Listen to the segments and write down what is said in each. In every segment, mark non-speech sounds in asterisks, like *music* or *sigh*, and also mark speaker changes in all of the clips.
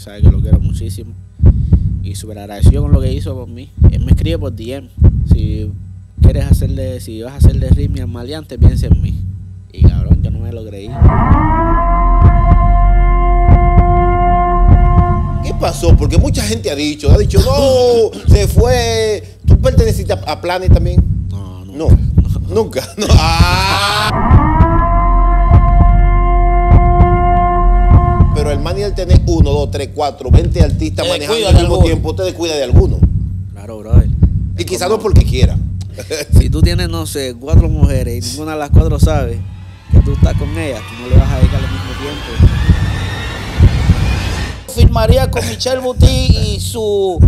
Speaker 1: sabe que lo quiero muchísimo. Y súper agradecido con lo que hizo por mí. Él me escribe por DM. Si quieres hacerle, si vas a hacerle ritmo al maleante, piensa en mí. Y cabrón, yo no me lo creí.
Speaker 2: ¿Qué pasó? Porque mucha gente ha dicho, ha dicho, no, *laughs* se fue. ¿Tú perteneciste a, Planet también? No, nunca. No. *laughs* *laughs* pero el maní tiene tener 1, 2, 3, 4, 20 artistas eh, manejando al mismo tiempo, usted descuida de alguno.
Speaker 1: Claro, brother. Y quizás no porque quiera. *laughs* si tú tienes, no sé, cuatro mujeres y ninguna de las cuatro sabe que tú estás con ellas, tú no le vas a dedicar al mismo tiempo.
Speaker 3: Firmaría con Michelle Buti y su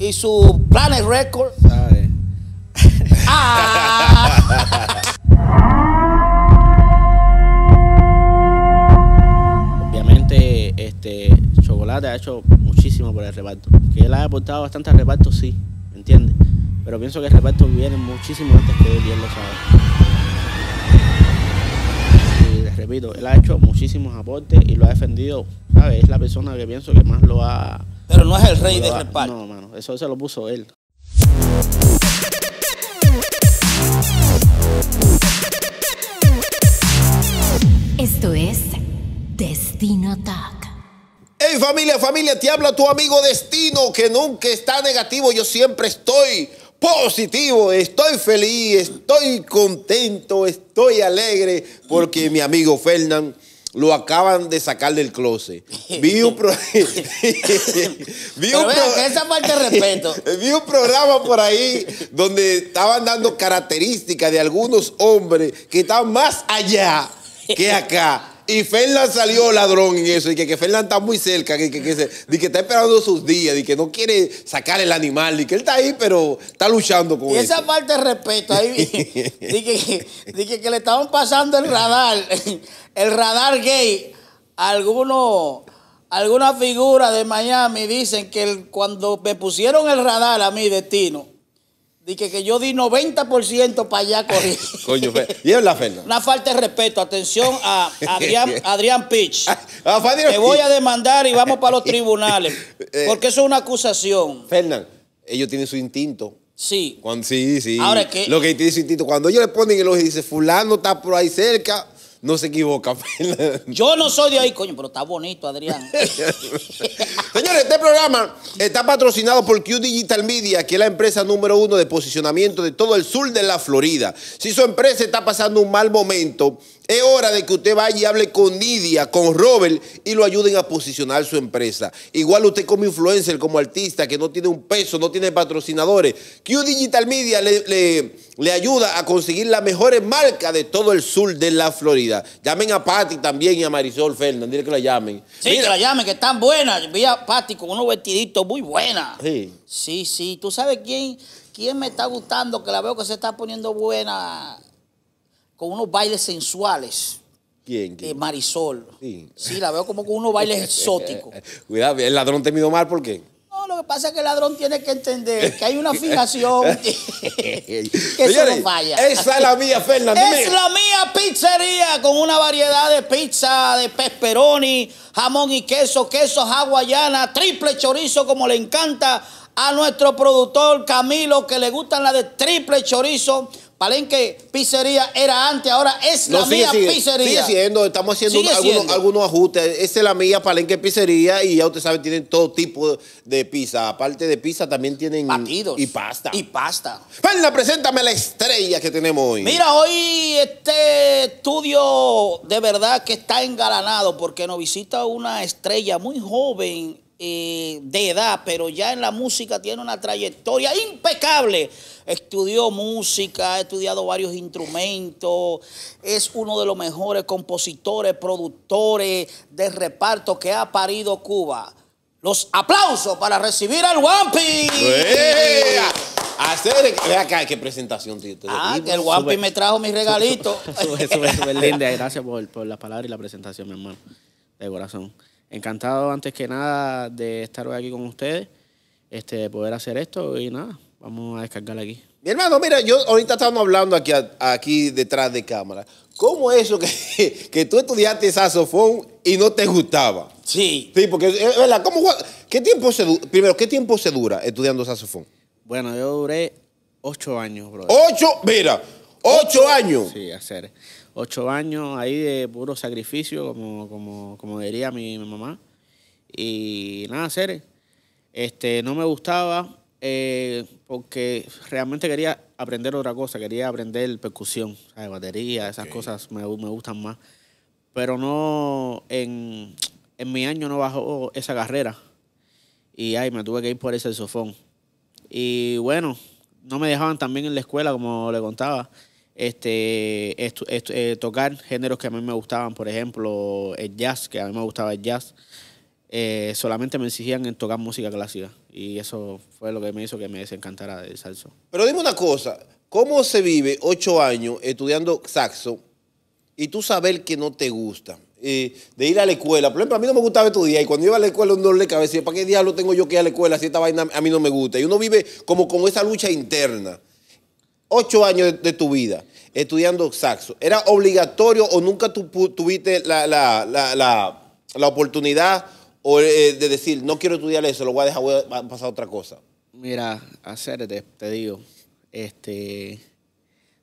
Speaker 3: y su Planet Record. Ah. *laughs*
Speaker 1: te ha hecho muchísimo por el reparto. Que él ha aportado bastante reparto, sí, ¿me entiendes? Pero pienso que el reparto viene muchísimo antes que él lo sabe. Y repito, él ha hecho muchísimos aportes y lo ha defendido, ¿sabes? Es la persona que pienso que más lo ha... Pero no es el rey de reparto. No, mano, eso se lo puso él.
Speaker 2: Esto es Destino Talk. Hey familia, familia, te habla tu amigo Destino, que nunca está negativo, yo siempre estoy positivo, estoy feliz, estoy contento, estoy alegre, porque mi amigo Fernán lo acaban de sacar del closet. Vi un, *laughs* *laughs* *laughs* vi un programa por ahí donde estaban dando características de algunos hombres que están más allá que acá. Y Fernan salió ladrón en eso. Y que, que está muy cerca. Que, que, y que está esperando sus días. Y que no quiere sacar el animal. Y que él está ahí, pero está luchando con él. Y esa
Speaker 3: parte de respeto. Ahí *laughs* dije, que le estaban pasando el radar. El radar gay. Algunos alguna figura de Miami dicen que cuando me pusieron el radar a mi destino, Dije que yo di 90% para allá correr. *laughs* Coño, y es la Fernanda. Una falta de respeto. Atención a Adrián, *laughs* Adrián Pitch. Ah, ah, Te voy a demandar y vamos para los *laughs* eh, tribunales. Eh, porque eso es una acusación. Fernán,
Speaker 2: ellos tienen su instinto. Sí. sí, sí. Ahora Lo que tiene su instinto. Cuando ellos le ponen el ojo y dicen, Fulano está por ahí cerca no se equivoca. *laughs*
Speaker 3: Yo no soy de ahí, coño, pero está bonito, Adrián. *laughs*
Speaker 2: Señores, este programa está patrocinado por Q Digital Media, que es la empresa número uno de posicionamiento de todo el sur de la Florida. Si su empresa está pasando un mal momento, es hora de que usted vaya y hable con Nidia, con Robert y lo ayuden a posicionar su empresa. Igual usted como influencer, como artista que no tiene un peso, no tiene patrocinadores, Q Digital Media le, ayuda a conseguir las mejores marcas de todo el sur de la Florida. Llamen a Patty también y a Marisol Fernández, dile que la llamen.
Speaker 3: Sí, que la llamen, que están buenas. Vi a Patty con unos vestiditos muy buenas. Sí. Sí, sí. ¿Tú sabes quién, quién me está gustando? Que la veo que se está poniendo buena con unos bailes sensuales. ¿Quién? Eh, Marisol. Sí. la veo como con unos bailes exóticos.
Speaker 2: *laughs* Cuidado, el ladrón te mido mal, ¿por qué?
Speaker 3: No, lo que pasa es que el ladrón tiene que entender que hay una *laughs* fijación que *laughs* se vaya. Esa es la mía, Fernando. Es la mía pizzería con una variedad de pizza, de pepperoni, jamón y queso, queso hawaiana, triple chorizo como le encanta a nuestro productor Camilo que le gustan las de triple chorizo. Palenque Pizzería era antes, ahora es la mía pizzería. Sigue
Speaker 2: siendo, estamos haciendo algunos, ajustes. Esta es la mía Palenque Pizzería y ya ustedes saben, tienen todo tipo de pizza. Aparte de pizza, también tienen. Batidos. Y pasta. Y pasta. Venga, preséntame la estrella que tenemos hoy. Mira,
Speaker 3: hoy este estudio de verdad que está engalanado porque nos visita una estrella muy joven de edad, pero ya en la música tiene una trayectoria impecable. Estudió música, ha estudiado varios instrumentos, es uno de los mejores compositores, productores de reparto que ha parido Cuba. Los aplausos para recibir al Wampi.
Speaker 2: Hacer, acá, qué presentación, tío. Ah, que el Wampi
Speaker 3: me trajo mi regalito.
Speaker 1: Sube linda. Gracias por, por palabra y la presentación, mi hermano. De corazón encantado antes que nada de estar hoy aquí con ustedes, este, de poder hacer esto y nada, vamos a descargar aquí.
Speaker 2: Mi hermano, mira, yo ahorita estamos hablando aquí, aquí detrás de cámara. ¿Cómo es eso que, *laughs* que tú estudiaste saxofón y no te gustaba? Sí. Sí, porque, ¿verdad? ¿Cómo, qué tiempo se, primero, ¿qué tiempo se dura estudiando saxofón?
Speaker 1: Bueno, yo duré ocho años, bro. ¿Ocho? Mira, ocho, años. Sí, hacer ocho años ahí de puro sacrificio, como, como, como diría mi, mamá. Y nada, hacer Este, no me gustaba eh, porque realmente quería aprender otra cosa, quería aprender percusión, batería, esas cosas me, gustan más. Pero no, en, mi año no bajó esa carrera. Y ay, me tuve que ir por ese sofón Y bueno, no me dejaban también en la escuela, como le contaba este, eh, tocar géneros que a mí me gustaban, por ejemplo, el jazz, que a mí me gustaba el jazz, eh, solamente me exigían en tocar música clásica. Y eso fue lo que me hizo que me desencantara el saxo.
Speaker 2: Pero dime una cosa, ¿cómo se vive ocho años estudiando saxo y tú saber que no te gusta? Eh, de ir a la escuela. Por ejemplo, a mí no me gustaba estudiar y cuando iba a la escuela uno le cabecía, ¿para qué diablo tengo yo que ir a la escuela si esta vaina a mí no me gusta? Y uno vive como con esa lucha interna ocho años de, tu vida estudiando saxo. ¿Era obligatorio o nunca tuviste la, oportunidad
Speaker 1: eh, de decir,
Speaker 2: no quiero estudiar eso, lo voy a dejar, voy a
Speaker 1: pasar otra cosa? Mira, hacerte, te digo, este,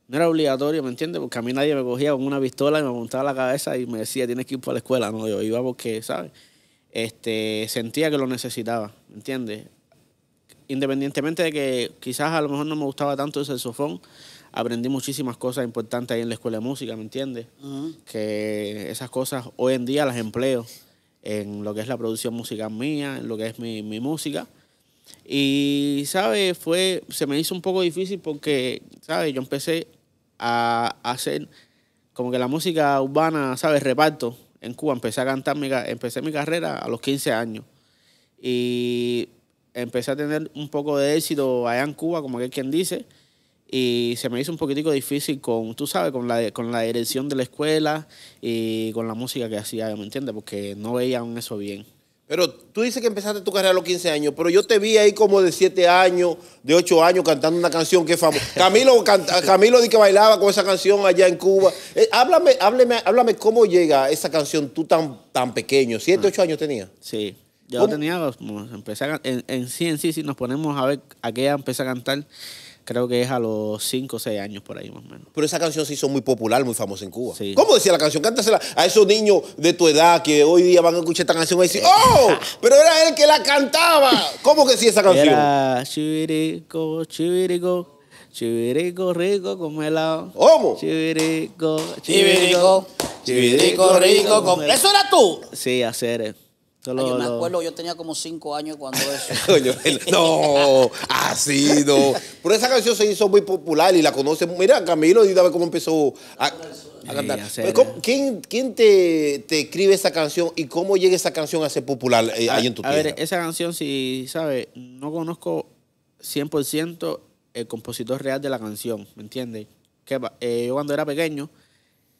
Speaker 1: no era obligatorio, ¿me entiendes? Porque a mí nadie me cogía con una pistola y me apuntaba la cabeza y me decía, tienes que ir para la escuela. No, yo iba porque, ¿sabes? Este, sentía que lo necesitaba, ¿me entiendes? independientemente de que quizás a lo mejor no me gustaba tanto el saxofón, aprendí muchísimas cosas importantes ahí en la escuela de música, ¿me entiendes? Que esas cosas hoy en día las empleo en lo que es la producción musical mía, en lo que es mi, música. Y, ¿sabes? Fue, se me hizo un poco difícil porque, ¿sabes? Yo empecé a, hacer como que la música urbana, ¿sabes? Reparto en Cuba. Empecé a cantar, empecé mi carrera a los 15 años. Y empecé a tener un poco de éxito allá en Cuba, como aquel quien dice, y se me hizo un poquitico difícil con, tú sabes, con la, con la dirección de la escuela y con la música que hacía, ¿me entiendes? Porque no veían eso bien. Pero tú dices que empezaste tu carrera a los 15 años, pero yo te vi ahí como de 7 años,
Speaker 2: de 8 años cantando una canción que es famosa. *laughs* Camilo, Camilo di que bailaba con esa canción allá en Cuba. Eh, háblame, háblame, háblame cómo llega esa canción tú tan, tan pequeño. ¿7, 8 ah.
Speaker 1: años tenía? Sí. Ya tenía, pues, en, en, sí, en sí, si nos ponemos a ver a qué edad empecé a cantar, creo que es a los cinco o seis años por ahí más o menos. Pero esa canción se hizo muy
Speaker 2: popular, muy famosa en Cuba. Sí. ¿Cómo decía la canción? Cántasela a esos niños de tu edad que hoy día van a escuchar esta canción y decir, eh. ¡Oh! *laughs* Pero era él que la cantaba. ¿Cómo que sí esa canción?
Speaker 1: Era chivirico, chivirico, chivirico rico como helado. ¿Cómo? Chivirico, chivirico, chivirico rico como helado. ¿Eso era tú? Sí, hacer eh yo me acuerdo,
Speaker 3: yo tenía como cinco años cuando *laughs*
Speaker 1: eso. no, ha
Speaker 2: sido Pero esa canción se hizo muy popular y la conoce. Mira, Camilo, dígame cómo empezó a, cantar. ¿Quién, te, escribe esa canción y cómo llega esa canción a ser popular eh, ahí en tu tierra? A ver,
Speaker 1: esa canción, si sabes, no conozco 100% el compositor real de la canción, ¿me entiendes? Eh, yo cuando era pequeño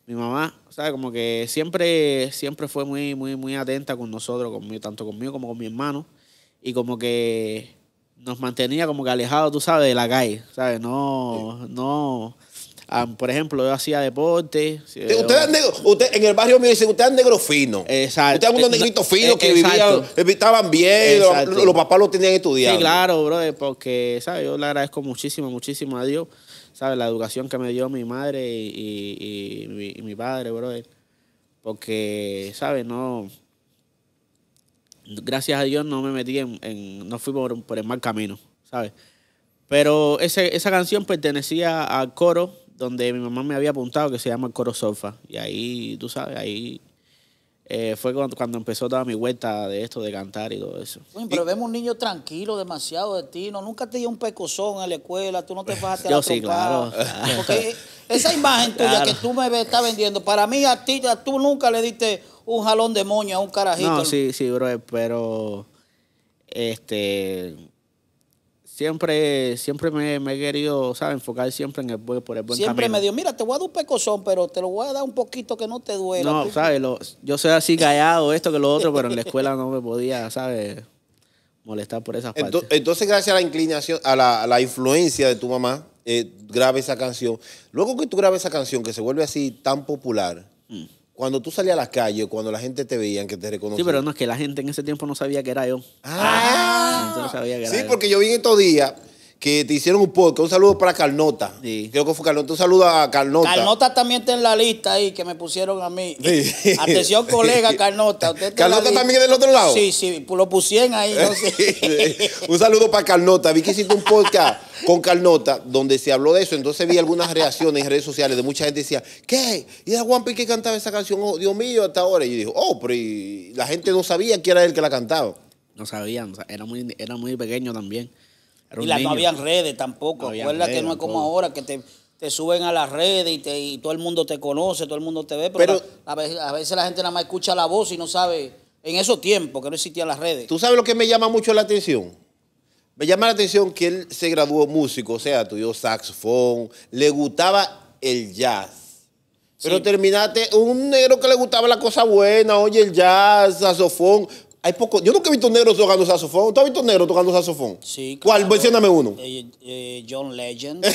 Speaker 1: mi mamá, ¿sabes? como que siempre, siempre fue muy, muy, muy atenta con nosotros, conmigo, tanto conmigo como con mi hermano. Y como que nos mantenía como que alejados, tú sabes, de la calle, ¿sabes? No, no. Ah, por ejemplo, yo hacía deporte. Ustedes
Speaker 2: usted, en el barrio mío dicen, ustedes negros fino. Exacto. Ustedes eran unos eh, negritos finos eh, que vivían, eh, estaban bien, los, papás los tenían estudiados. Sí,
Speaker 1: claro, brother, porque, ¿sabes? Yo le agradezco muchísimo, muchísimo a Dios ¿sabes? La educación que me dio mi madre y, mi, padre, brother. Porque, ¿sabes? No. Gracias a Dios no me metí en. no fui por, el mal camino, ¿sabes? Pero esa canción pertenecía al coro donde mi mamá me había apuntado que se llama el Coro Sofa. Y ahí, tú sabes, ahí eh, fue cuando, cuando, empezó dar mi vuelta de esto, de cantar y todo eso.
Speaker 3: Uy, pero vemos un niño tranquilo, demasiado destino. nunca te dio un pecozón en la escuela, tú no te bajaste a la *laughs* Yo sí, claro. *laughs* esa imagen tuya que tú me estás vendiendo, para mí a ti, tú nunca le diste un jalón de moña a un carajito. No,
Speaker 1: sí, sí, bro, pero este siempre, siempre me, he querido, ¿sabes? Enfocar siempre en el, por el buen siempre me dio,
Speaker 3: mira, te voy a dar un pecozón, pero te lo voy a dar un poquito que no te duela. No, ¿sabes?
Speaker 1: yo soy así callado, esto que lo otro, pero en la escuela no me podía, ¿sabes? Molestar por esas entonces,
Speaker 2: Entonces, gracias a la inclinación, a la, influencia de tu mamá, eh, esa canción. Luego que tú grabes esa canción, que se vuelve así tan popular, mm cuando tú salías a las calles, cuando la gente te veía, que te reconocía. Sí, pero no es que la gente en ese tiempo no sabía que era yo.
Speaker 3: Ah, No
Speaker 1: sabía
Speaker 2: que era sí, porque yo vine en estos días que te hicieron un podcast. Un saludo para Carnota. Creo que fue Carnota. Un saludo a Carnota. Carnota
Speaker 3: también está en la lista ahí que me pusieron a mí. *laughs* Atención, colega Carnota. ¿Carnota también es del otro lado? Sí, sí, pues lo pusieron ahí. *laughs* un saludo para Carnota. Vi que hiciste un
Speaker 2: podcast con Carnota donde se habló de eso. Entonces vi algunas reacciones en redes sociales de mucha gente decía, ¿qué? ¿Y era Juan que cantaba esa canción? Oh, Dios mío, hasta ahora. Y yo dije, oh, pero la gente no
Speaker 1: sabía quién era el que la cantaba. No sabían, era muy, era muy pequeño también y no habían
Speaker 3: redes tampoco. No que no es como ahora que te, suben a las redes y, te, todo el mundo te conoce, todo el mundo te ve, pero, a, veces, la gente nada más escucha la voz y no sabe. En esos tiempos que no existían las redes.
Speaker 2: ¿Tú sabes lo que me llama mucho la atención? Me llama la atención que él se graduó músico, o sea, estudió saxofón, le gustaba el jazz. Pero terminaste un negro que le gustaba la cosa buena, oye, el jazz, saxofón, hay poco, yo nunca he visto negros tocando saxofón. ¿Tú has visto negros tocando saxofón? Sí. ¿Cuál? Mencióname uno.
Speaker 3: Eh, eh, John Legend.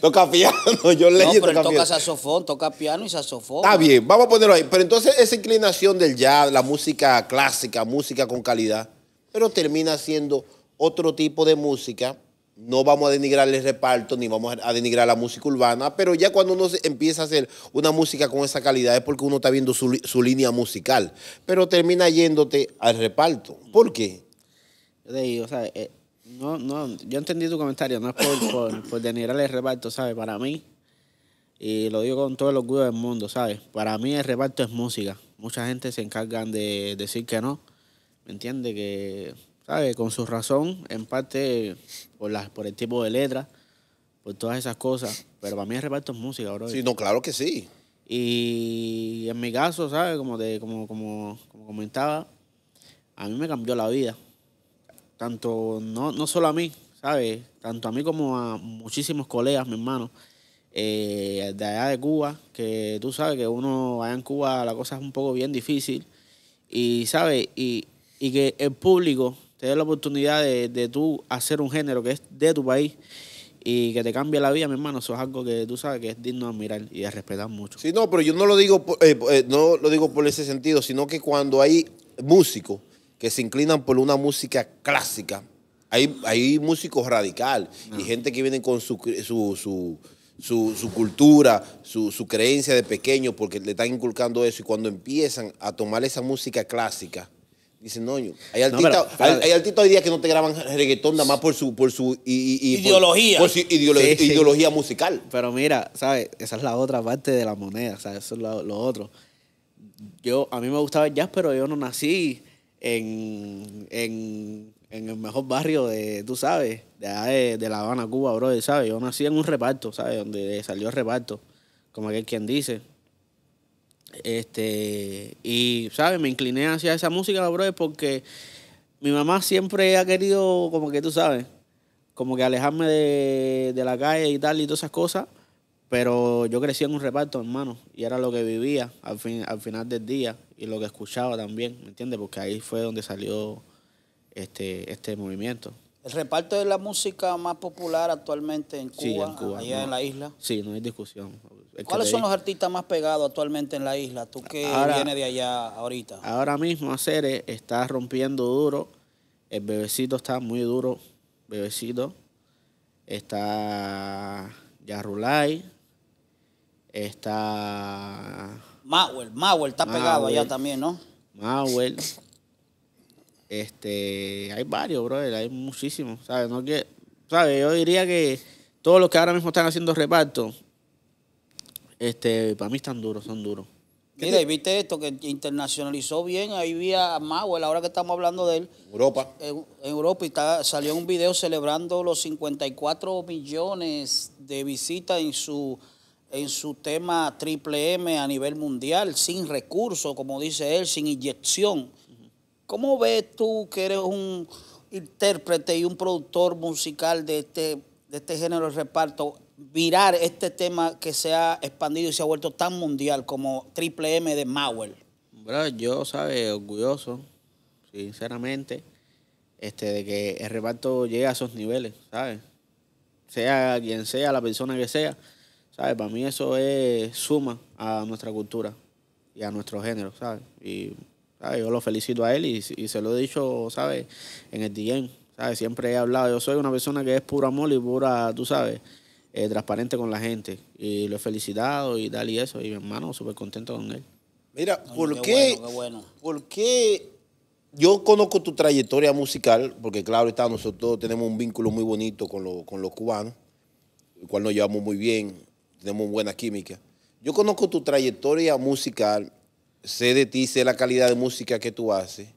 Speaker 3: *laughs* toca piano, John Legend. No, pero toca, él toca saxofón, toca piano y saxofón. Está bien,
Speaker 2: vamos a ponerlo ahí. Pero entonces esa inclinación del jazz, la música clásica, música con calidad,
Speaker 3: pero termina siendo otro tipo
Speaker 2: de música no vamos a denigrar el reparto ni vamos a denigrar la música urbana, pero ya cuando uno empieza a hacer una música con esa calidad es porque uno está viendo su, línea musical, pero termina yéndote al reparto. ¿Por qué?
Speaker 1: o sea, eh, no, no, yo entendí tu comentario, no es *coughs* por, denigrar el reparto, ¿sabes? Para mí, y lo digo con todo el orgullo del mundo, ¿sabes? Para mí el reparto es música. Mucha gente se encargan de decir que no, ¿me entiendes? Que ¿sabe? Con su razón, en parte por, las por el tipo de letra, por todas esas cosas. Pero para mí el reparto es música, bro. Sí, no, claro que sí. Y en mi caso, ¿sabes? Como, te, como, como, como comentaba, a mí me cambió la vida. Tanto, no, no solo a mí, ¿sabes? Tanto a mí como a muchísimos colegas, mi hermano, eh, de allá de Cuba, que tú sabes que uno allá en Cuba la cosa es un poco bien difícil. Y, ¿sabes? Y, y que el público te da la oportunidad de, de, tú hacer un género que es de tu país y que te cambia la vida, mi hermano, eso es algo que tú sabes que es digno de admirar y de respetar mucho.
Speaker 2: Sí, no, pero yo no lo digo, por, eh, eh, no lo digo por ese sentido, sino que cuando hay músicos que se inclinan por una música clásica, hay, hay músicos radical y gente que viene con su, su, su su, su, cultura, su, su, creencia de pequeño, porque le están inculcando eso. Y cuando empiezan a tomar esa música clásica Dicen, no, Hay artistas hoy día que no te graban reggaetón nada más por su, por su ideología. Por, su ideología
Speaker 1: musical. Pero mira, ¿sabes? Esa es la otra parte de la moneda, ¿sabes? Eso es lo, otro. Yo, a mí me gustaba el jazz, pero yo no nací en, el mejor barrio de, tú sabes, de, La Habana, Cuba, bro, ¿sabes? Yo nací en un reparto, ¿sabes? Donde salió el reparto, como aquel quien dice. Este, y, ¿sabes? Me incliné hacia esa música, bro, porque mi mamá siempre ha querido, como que tú sabes, como que alejarme de, la calle y tal y todas esas cosas. Pero yo crecí en un reparto, hermano, y era lo que vivía al, fin, al final del día y lo que escuchaba también, ¿me entiendes? Porque ahí fue donde salió este, este movimiento.
Speaker 3: El reparto es la música más popular actualmente en Cuba, en allá en la isla.
Speaker 1: Sí, no hay discusión. ¿Cuáles son los
Speaker 3: artistas más pegados actualmente en la isla? Tú que vienes de allá ahorita.
Speaker 1: Ahora mismo Acere está rompiendo duro. El bebecito está muy duro. Bebecito. Está Yarulay. Está.
Speaker 3: Mauer. Mauer está pegado allá también, ¿no? Mauer.
Speaker 1: Este. Hay varios, brother. Hay muchísimos. que. ¿Sabes? Yo diría que todos los que ahora mismo están haciendo reparto este, para mí están duros, son duros.
Speaker 3: Mira, y viste esto que internacionalizó bien. Ahí vi a Mauer, ahora que estamos hablando de él. Europa. En, Europa y está, salió un video celebrando los 54 millones de visitas en su, en su tema Triple M a nivel mundial, sin recursos, como dice él, sin inyección. ¿Cómo ves tú que eres un intérprete y un productor musical de este de este género de reparto virar este tema que se ha expandido y se ha vuelto tan mundial como Triple M de Mauer?
Speaker 1: yo, sabe Orgulloso, sinceramente, este, de que el reparto llegue a esos niveles, ¿sabes? Sea quien sea, la persona que sea, ¿sabes? Para mí eso es suma a nuestra cultura y a nuestro género, ¿sabes? Y yo lo felicito a él y, se lo he dicho, ¿sabes? En el DM Siempre he hablado, yo soy una persona que es puro amor y pura, tú sabes, eh, transparente con la gente. Y lo he felicitado y tal y eso. Y mi hermano, súper contento con él.
Speaker 3: Mira, ¿por qué, ¿por
Speaker 2: qué yo conozco tu trayectoria musical? Porque claro, está, nosotros tenemos un vínculo muy bonito con, con los cubanos, el cual nos llevamos muy bien, tenemos buena química. Yo conozco tu trayectoria musical, sé de ti, sé la calidad de música que tú haces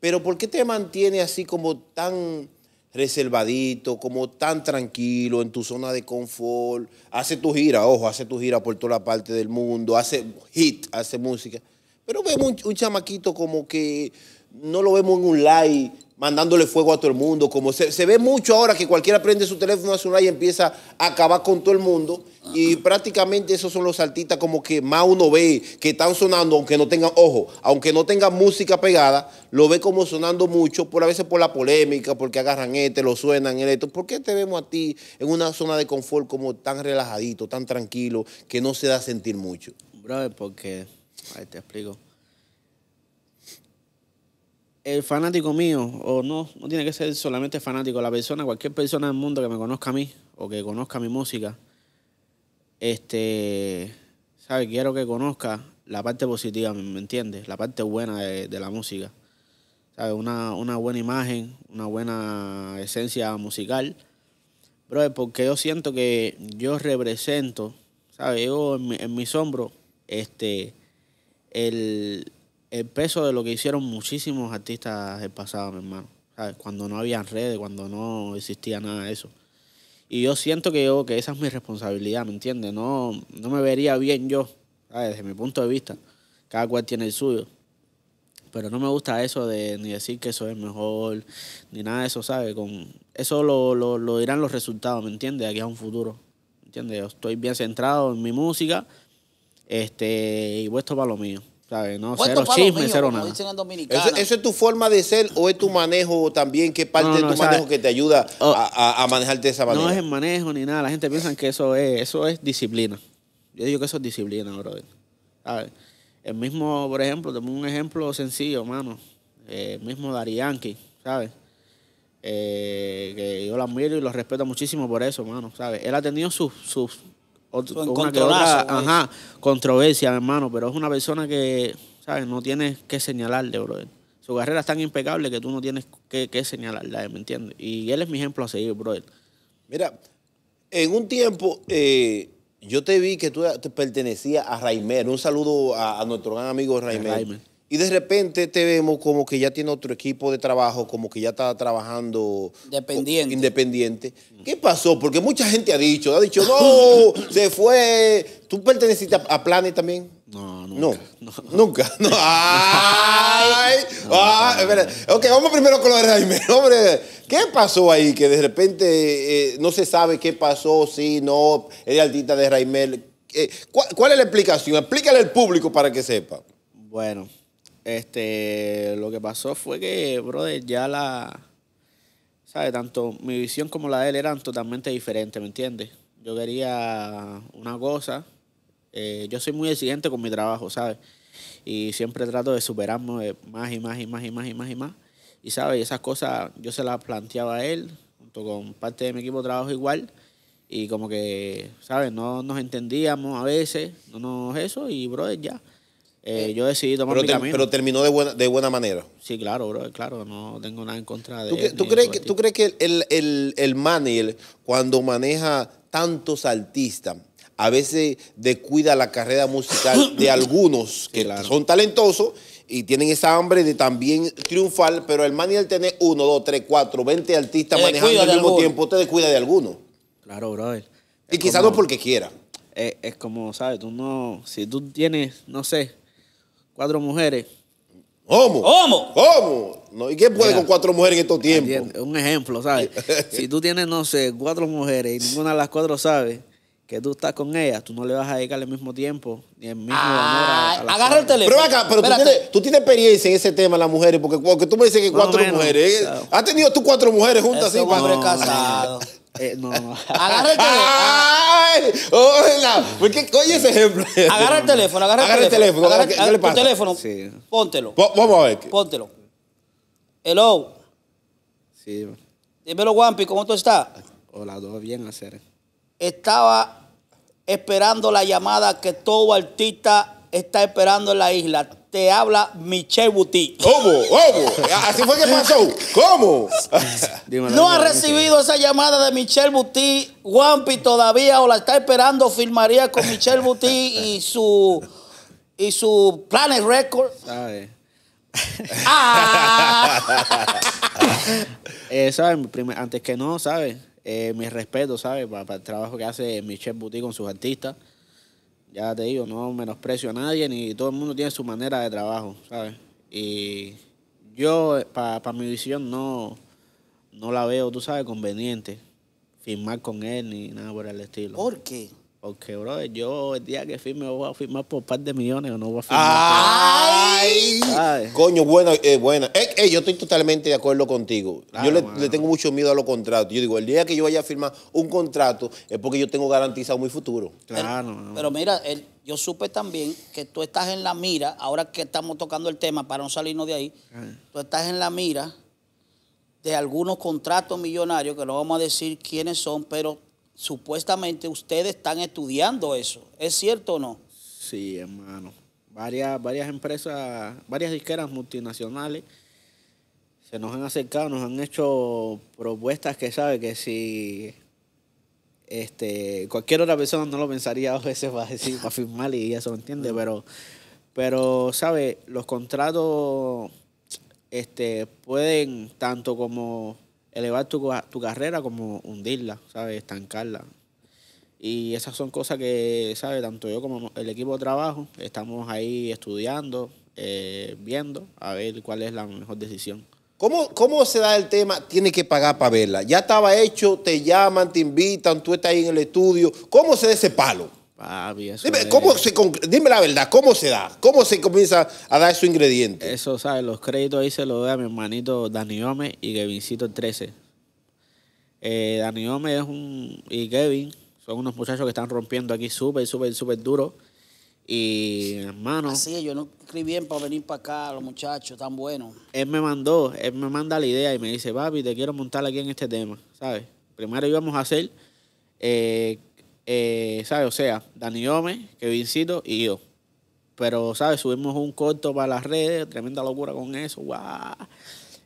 Speaker 2: pero ¿por qué te mantiene así como tan reservadito, como tan tranquilo en tu zona de confort? Hace tu gira, ojo, hace tu gira por toda la parte del mundo, hace hit, hace música. Pero vemos un, chamaquito como que no lo vemos en un live mandándole fuego a todo el mundo, como se, ve mucho ahora que cualquiera prende su teléfono a su y empieza a acabar con todo el mundo. Y prácticamente esos son los artistas como que más uno ve que están sonando, aunque no tengan ojo, aunque no tengan música pegada, lo ve como sonando mucho, por a veces por la polémica, porque agarran este, lo suenan, el esto. ¿Por qué te vemos a ti en una zona de confort como tan relajadito, tan tranquilo,
Speaker 1: que no se da a sentir mucho? Brother, porque, ahí te explico el fanático mío, o no, no tiene que ser solamente fanático, la persona, cualquier persona del mundo que me conozca a mí o que conozca mi música, este, ¿sabe? Quiero que conozca la parte positiva, ¿me entiendes? La parte buena de, la música. ¿Sabe? Una, buena imagen, una buena esencia musical. Bro, porque yo siento que yo represento, ¿sabes? Yo en, mi, en mis hombros, este, el, el peso de lo que hicieron muchísimos artistas del pasado, mi hermano. Cuando no había redes, cuando no existía nada de eso. Y yo siento que que esa es mi responsabilidad, ¿me entiendes? No, no me vería bien yo, desde mi punto de vista. Cada cual tiene el suyo. Pero no me gusta eso de ni decir que eso es mejor, ni nada de eso, ¿sabes? Con, eso lo, lo, dirán los resultados, ¿me entiendes? Aquí es un futuro. ¿Me entiendes? estoy bien centrado en mi música este, y puesto para lo mío. ¿Sabes? No, cero chisme, cero
Speaker 3: nada.
Speaker 2: ¿Eso, es tu forma de ser o es tu manejo también? ¿Qué parte de tu manejo que te ayuda
Speaker 1: oh. a, manejarte de esa manera? No es el manejo ni nada. La gente piensa que eso es, eso es disciplina. Yo digo que eso es disciplina, brother. ¿Sabes? El mismo, por ejemplo, tengo un ejemplo sencillo, mano. El mismo Darianki, ¿sabes? Eh, que yo lo admiro y lo respeto muchísimo por eso, mano, ¿sabes? Él ha tenido sus eh. ajá, controversia, hermano, pero es una persona que, ¿sabes? No tienes que señalarle, brother. Su carrera es tan impecable que tú no tienes que, que señalarla, ¿me entiendes? Y él es mi ejemplo a seguir, brother. Mira, en un tiempo eh, yo te
Speaker 2: vi que tú te pertenecías a Raimer. Un saludo a, nuestro gran amigo Raimer. Y de repente te vemos como que ya tiene otro equipo de trabajo, como que ya está trabajando independiente. ¿Qué pasó? Porque mucha gente ha dicho, ha dicho, no, *laughs* se fue. ¿Tú perteneciste a, Plane también? No, nunca. No, nunca. Ay, Ok, vamos primero con lo de Raimel. *laughs* Hombre, ¿qué pasó ahí? Que de repente eh, no se sabe qué pasó, sí, no, el Altita, de Raimel.
Speaker 1: Eh, ¿cuál, ¿Cuál es la explicación? Explícale al público para que sepa. Bueno, este, lo que pasó fue que, brother, ya la. ¿Sabes? Tanto mi visión como la de él eran totalmente diferentes, ¿me entiendes? Yo quería una cosa. Eh, yo soy muy exigente con mi trabajo, ¿sabes? Y siempre trato de superarme eh, más y más y más y más y más y más. Y, ¿sabes? Y esas cosas yo se las planteaba a él, junto con parte de mi equipo de trabajo igual y como que, ¿sabes? No nos entendíamos a veces, no nos eso, y brother, ya. Eh, eh, yo decidí tomar pero mi Pero terminó de buena, de buena manera. Sí, claro, bro, claro, no tengo nada en contra de ¿Tú, él, ¿tú crees, que,
Speaker 2: ¿tú crees que el, el, cuando maneja tantos artistas, a veces descuida la carrera musical *coughs* de algunos que son talentosos y tienen esa hambre de también triunfar, pero el manager tiene uno, dos, tres, cuatro, veinte artistas manejando al mismo tiempo,
Speaker 1: te descuida de algunos. Claro, brother. Y quizás no porque quiera. Es, eh, es como, ¿sabes? Tú no, si tú tienes, no sé, Cuatro mujeres. ¿Cómo? ¿Cómo? ¿Cómo? ¿Y qué puede con cuatro mujeres en estos tiempos? Un ejemplo, ¿sabes? *laughs* si tú tienes, no sé, cuatro mujeres y ninguna de las cuatro sabe que tú estás con ellas, tú no le vas a dedicar al mismo tiempo ni el mismo Agarra
Speaker 2: el teléfono. Pero acá,
Speaker 3: pero
Speaker 1: tú tienes, experiencia
Speaker 2: en ese tema, las mujeres, porque, tú me dices que cuatro mujeres. ¿Has tenido tú cuatro mujeres juntas? sí así, hombre casado.
Speaker 3: Eh, no, no, *laughs* Agarra el teléfono. ¡Ay! ese ejemplo. Agarra el teléfono, agarra, el teléfono. Agarra el teléfono. teléfono. Sí. Póntelo.
Speaker 1: vamos a ver.
Speaker 3: Póntelo. Hello. Sí. Dímelo, Wampi ¿cómo tú estás? Hola, todo bien, hacer. Estaba esperando la llamada que todo artista está esperando en la isla te habla Michelle
Speaker 2: Boutique. ¿Cómo? ¿Cómo? ¿Así fue que pasó? ¿Cómo? no ha recibido
Speaker 3: esa llamada de Michelle Boutique, Wampi todavía, o la está esperando, firmaría con Michelle Boutique y su, y su Planet Record. ¿Sabes?
Speaker 1: ¿Sabes? Ah. *laughs* Eh, antes que no, ¿sabes? Eh, mi respeto, ¿sabes? Para, el trabajo que hace Michelle Boutique con sus artistas. Ya te digo, no menosprecio a nadie ni todo el mundo tiene su manera de trabajo, ¿sabes? Y yo, para mi visión, no, no la veo, tú sabes, conveniente firmar con él ni nada por el estilo. ¿Por qué? Porque, bro, yo el día que firme voy a firmar por un par de millones o no voy a firmar.
Speaker 3: ¡Ay!
Speaker 2: Coño, bueno, buena. Eh, bueno. yo estoy totalmente de acuerdo contigo. yo le, tengo mucho miedo a los contratos. Yo digo, el día que yo vaya a firmar un contrato es porque yo tengo garantizado mi futuro. Claro.
Speaker 3: Pero, mira, yo supe también que tú estás en la mira, ahora que estamos tocando el tema para no salirnos de ahí, tú estás en la mira de algunos contratos millonarios, que no vamos a decir quiénes son, pero Supuestamente ustedes están estudiando eso. ¿Es cierto o no?
Speaker 1: Sí, hermano.
Speaker 3: Varias, varias empresas, varias disqueras
Speaker 1: multinacionales se nos han acercado, nos han hecho propuestas que sabe que si este, cualquier otra persona no lo pensaría dos veces para decir, firmar y se lo entiende, pero, pero sabe, los contratos este, pueden tanto como elevar tu, tu carrera como hundirla, ¿sabes? Estancarla. Y esas son cosas que, ¿sabes? Tanto yo como el equipo de trabajo estamos ahí estudiando, eh, viendo, a ver cuál es la mejor decisión.
Speaker 2: ¿Cómo, ¿Cómo se da el tema? Tiene que pagar para verla. Ya estaba hecho, te llaman, te invitan, tú estás ahí en el estudio. ¿Cómo se da ese palo?
Speaker 1: Papi, eso dime, dime la verdad, ¿cómo se da? ¿Cómo se comienza a dar su ingrediente? Eso, ¿sabes? Los créditos ahí se los doy a mi hermanito Dani y Kevincito 13. Eh, Dani es un, y Kevin son unos muchachos que están rompiendo aquí súper, súper, súper duro. Y hermano. Así,
Speaker 3: yo no escribí bien para venir para acá, los muchachos tan buenos.
Speaker 1: Él me mandó, él me manda la idea y me dice, papi, te quiero montar aquí en este tema, ¿sabes? Primero íbamos a hacer eh, eh, ¿sabes? O sea, Dani Ome, Kevincito y yo. Pero, ¿sabes? Subimos un corto para las redes, tremenda locura con eso,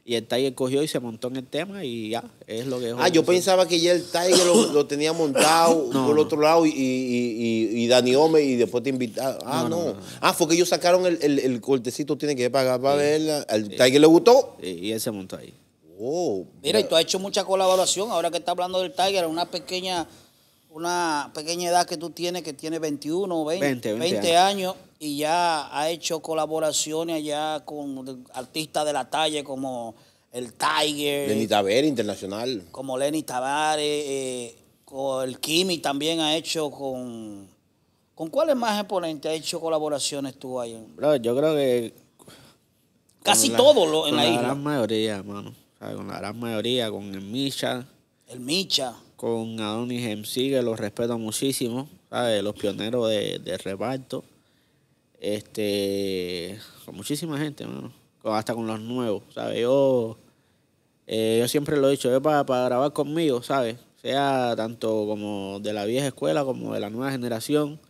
Speaker 1: Y el Tiger cogió y se montó en el tema y ya, es lo que Ah, yo
Speaker 2: pensaba que ya el Tiger lo, tenía montado *coughs* por el otro lado y, y, Dani Ome y después te invitaron. Ah, no. ah, fue que ellos sacaron el, cortecito, tiene que pagar para
Speaker 1: ver verla. Al Tiger le gustó. y él se montó ahí. Oh,
Speaker 3: Mira, y tú has hecho mucha colaboración. Ahora que está hablando del Tiger, una pequeña una pequeña edad que tú tienes, que tiene 21, 20, 20, 20, años. y ya ha hecho colaboraciones allá con artistas de la talla como el Tiger. Lenny
Speaker 2: Tavares, internacional.
Speaker 3: Como Lenny Tavares, eh, el Kimi también ha hecho con... ¿Con cuáles más exponentes ha hecho colaboraciones tú ahí?
Speaker 1: Bro, yo creo que...
Speaker 3: Casi todos lo, en la, isla. la gran
Speaker 1: mayoría, hermano. con la gran mayoría, con el Micha. El Micha con Adonis MC, que los respeto muchísimo, ¿sabes? Los pioneros de, de reparto. Este, con muchísima gente, Hasta con los nuevos, ¿sabes? Yo, eh, siempre lo he dicho, es para, grabar conmigo, ¿sabes? Sea tanto como de la vieja escuela como de la nueva generación,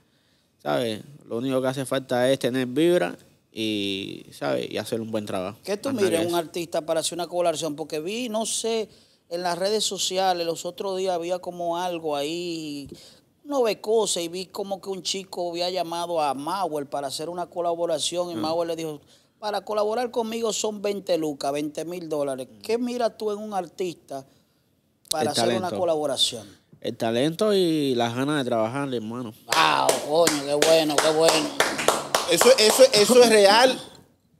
Speaker 1: ¿sabes? Lo único que hace falta es tener vibra y, ¿sabes? Y hacer un buen trabajo.
Speaker 3: ¿Qué tú miras un artista para hacer una colaboración? Porque vi, no sé en las redes sociales, los otros días había como algo ahí, no ve cosas, y vi como que un chico había llamado a Mauer para hacer una colaboración y mm. Mauer le dijo, para colaborar conmigo son 20 lucas, 20 mil dólares. Mm. ¿Qué miras tú en un artista para hacer una colaboración?
Speaker 1: El talento y las ganas de trabajar, hermano.
Speaker 3: ¡Wow! Coño, qué bueno, qué bueno. Eso, eso, eso es real.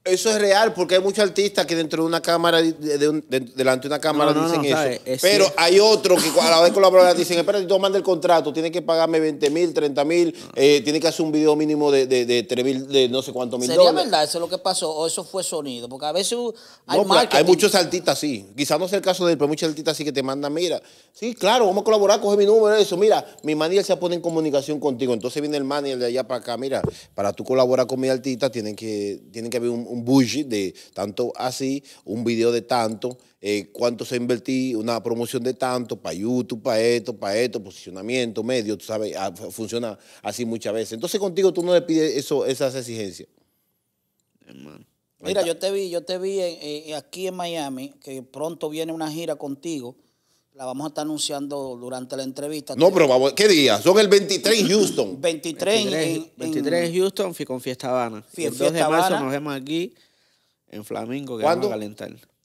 Speaker 3: Eso es real,
Speaker 2: porque hay muchos artistas que dentro de una cámara, delante de una cámara dicen eso. pero hay otros que a la vez *laughs* colaborar dicen, espera tú manda el contrato, tiene que pagarme 20 mil, 30 mil, eh, tienes que hacer un video mínimo de, de, 3 mil, de no sé cuánto mil ¿Sería
Speaker 3: verdad eso es lo que pasó? ¿O eso fue sonido? Porque a veces hay, pues, hay muchos
Speaker 2: artistas, sí. Quizás no sea el caso de él, pero hay muchos artistas sí que te mandan, mira, sí, claro, vamos a colaborar, coge mi número, eso. Mira, mi manager se pone en comunicación contigo. Entonces viene el manager de allá para acá, mira, para tú colaborar con mi artista tienen que, tienen que haber un un budget de tanto así, un video de tanto, eh, cuánto se invertí, una promoción de tanto, para YouTube, para esto, para esto, posicionamiento, medio, tú sabes, ah, funciona así muchas veces. Entonces contigo tú no le pides eso, esas exigencias.
Speaker 3: Mira, yo te vi, yo te vi aquí en Miami, que pronto viene una gira contigo la vamos a estar anunciando durante la entrevista. No,
Speaker 1: pero ¿qué día? Son el 23 en Houston.
Speaker 3: 23, 23 en, 23 en
Speaker 1: Houston, con Fiesta Habana. el 2 de marzo nos vemos aquí en Flamingo, que ¿Cuándo?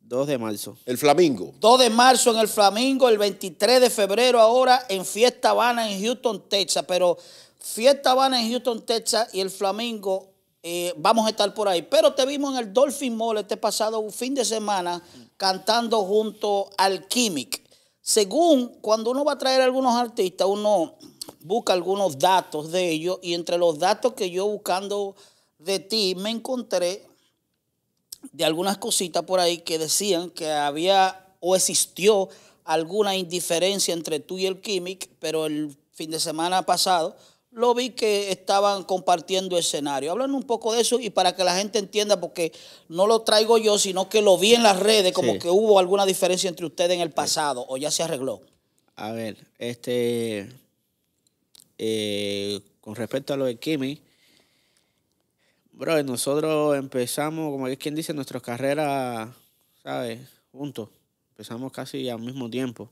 Speaker 1: 2 de marzo. El Flamingo.
Speaker 3: 2 de marzo en el Flamingo, el 23 de febrero ahora en Fiesta Habana en Houston, Texas. Pero Fiesta Habana en Houston, Texas y el Flamingo eh, vamos a estar por ahí. Pero te vimos en el Dolphin Mall este pasado fin de semana cantando junto al Químic. Según cuando uno va a traer a algunos artistas, uno busca algunos datos de ellos y entre los datos que yo buscando de ti me encontré de algunas cositas por ahí que decían que había o existió alguna indiferencia entre tú y el Químic, pero el fin de semana pasado lo vi que estaban compartiendo escenario. Hablan un poco de eso y para que la gente entienda, porque no lo traigo yo, sino que lo vi en las redes, como que hubo alguna diferencia entre ustedes en el pasado o ya se arregló.
Speaker 1: A ver, este, eh, con respecto a lo de Kimi, bro, nosotros empezamos, como es quien dice, nuestras carreras, ¿sabes? Juntos. Empezamos casi al mismo tiempo.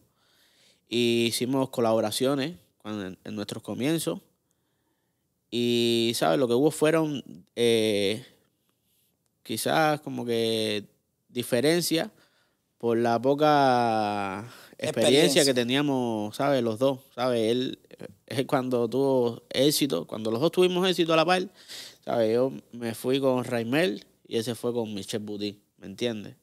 Speaker 1: Y hicimos colaboraciones en, en nuestros comienzos y, ¿sabes? Lo que hubo fueron eh, quizás como que diferencias por la poca experiencia, que teníamos, ¿sabes? Los dos, ¿sabes? Él, es cuando tuvo éxito, cuando los dos tuvimos éxito a la par, ¿sabes? Yo me fui con Raimel y ese fue con Michel Boudí, ¿me entiendes?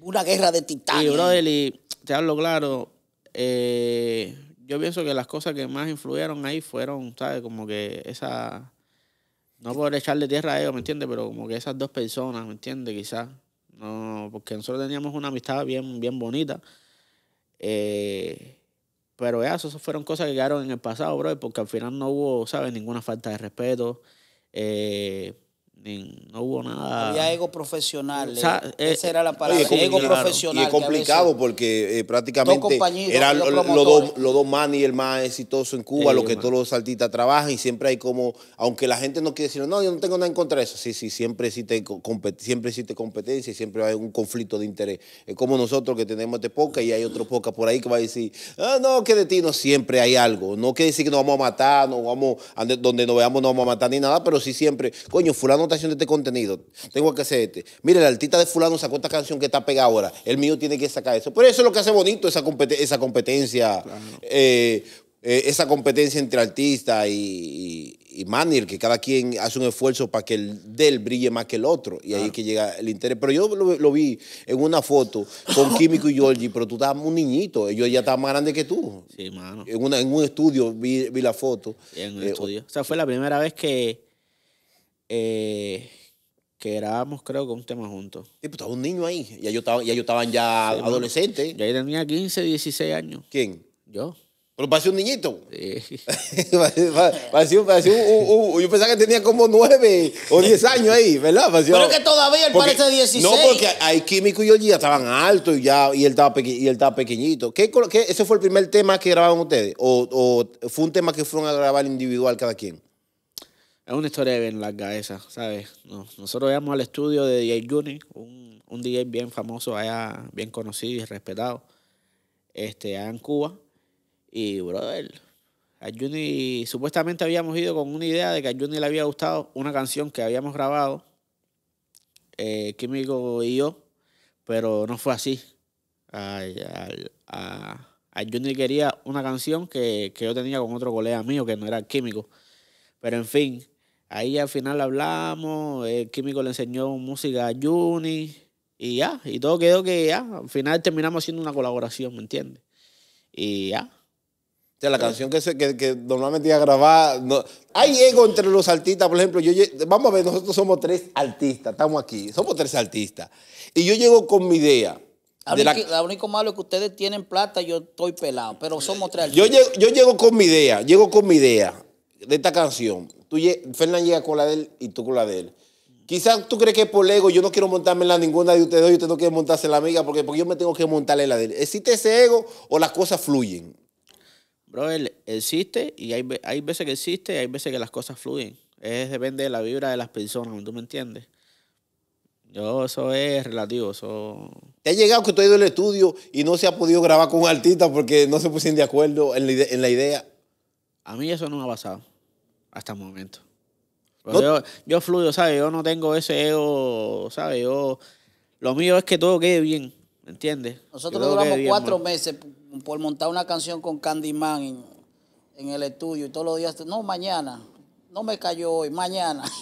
Speaker 3: Una guerra de titanes. Y,
Speaker 1: brother, te hablo claro, eh, yo pienso que las cosas que más influyeron ahí fueron, ¿sabes? Como que esa. No por echarle tierra a ellos, ¿me entiendes? Pero como que esas dos personas, ¿me entiendes? Quizás. No, porque nosotros teníamos una amistad bien, bien bonita. Eh, pero esas eso fueron cosas que quedaron en el pasado, bro, porque al final no hubo, ¿sabes? Ninguna falta de respeto. Eh, no hubo nada. Había ego
Speaker 3: profesional. Eh, eh, esa era la palabra. ego profesional. Y es complicado
Speaker 1: porque eh, prácticamente eran
Speaker 3: los dos dos
Speaker 2: lo y el más exitoso en Cuba, lo los que todos los saltistas trabajan y siempre hay como, aunque la gente no quiere decir, no, yo no tengo nada en contra de eso. Sí, sí, siempre existe, siempre existe competencia y siempre hay un conflicto de interés. Es como nosotros que tenemos este poca y hay otro poca por ahí que va a decir, ah, no, que de ti no siempre hay algo. No quiere decir que nos vamos a matar, no vamos, donde nos veamos no vamos a matar ni nada, pero sí siempre, coño, fulano de este contenido. Tengo que hacer este. Mire, el artista de fulano sacó esta canción que está pegada ahora. El mío tiene que sacar eso. Pero eso es lo que hace bonito esa, esa competencia. Eh, eh, esa competencia entre artista y, y, que cada quien hace un esfuerzo para que el del brille más que el otro. Y ahí es que llega el interés. Pero yo lo, vi en una foto con *laughs* Químico y georgie pero tú estabas un niñito. Ellos ya estaban más grande
Speaker 1: que tú. Sí, mano. En, un estudio vi, la foto. en un eh, estudio. O sea, fue la primera vez que eh, que grabamos creo que un tema juntos. Sí, pues estaba un niño ahí. Ya yo estaba, estaban ya adolescentes. Ya yo tenía 15, 16 años.
Speaker 2: ¿Quién? Yo. Pero parecía un niñito. Sí. *laughs* parecía, un, yo pensaba que tenía como 9 o 10 años ahí, ¿verdad? Parecía, Pero que todavía él parece 16. No, porque ahí Químico y yo ya estaban altos y ya y él estaba, y él estaba pequeñito. ¿Qué, qué, ese fue el primer tema que grabaron ustedes? ¿O, fue un tema que fueron a grabar individual cada quien?
Speaker 1: es una historia bien larga esa, ¿sabes? nosotros íbamos al estudio de DJ Juni, un, DJ bien famoso allá, bien conocido y respetado, este, allá en Cuba. Y, brother, a Juni supuestamente habíamos ido con una idea de que a Juni le había gustado una canción que habíamos grabado, Químico eh, y yo, pero no fue así. A, Juni quería una canción que, que yo tenía con otro colega mío que no era Químico. Pero en fin, Ahí al final hablamos, el químico le enseñó música a Juni y ya, y todo quedó que ya, al final terminamos haciendo una colaboración, ¿me entiendes?
Speaker 2: Y ya, o sea, la canción que, se, normalmente iba a grabar.
Speaker 1: Hay ego entre
Speaker 2: los artistas, por ejemplo. Yo, vamos a ver, nosotros somos tres artistas, estamos aquí, somos tres artistas. Y yo llego con mi idea.
Speaker 3: Lo la... único malo es que ustedes tienen plata, yo estoy pelado, pero somos tres artistas. Yo
Speaker 2: yo llego con mi idea, llego con mi idea de esta canción, tú, Fernán llega con la de él y tú con la de él. Quizás tú crees que es por ego yo no quiero montarme en la ninguna de ustedes y usted no quiere montarse en la amiga porque, porque yo me tengo que montar en la de él. ¿Existe ese ego o las cosas fluyen?
Speaker 1: él existe y hay, hay veces que existe y hay veces que las cosas fluyen. Es, depende de la vibra de las personas, ¿tú me entiendes? Yo, eso es relativo, eso... ¿Te ha llegado que tú has ido al estudio y no se ha podido grabar con un artista porque no se pusieron de acuerdo en la, idea? A mí eso no me ha pasado hasta el momento. yo, fluyo, ¿sabes? Yo no tengo ese ego, ¿sabes? Yo, lo mío es que todo quede bien, ¿me entiendes? Nosotros duramos cuatro
Speaker 3: meses por montar una canción con Candyman en, el estudio y todos los días, no, mañana, no me cayó hoy, mañana. *laughs*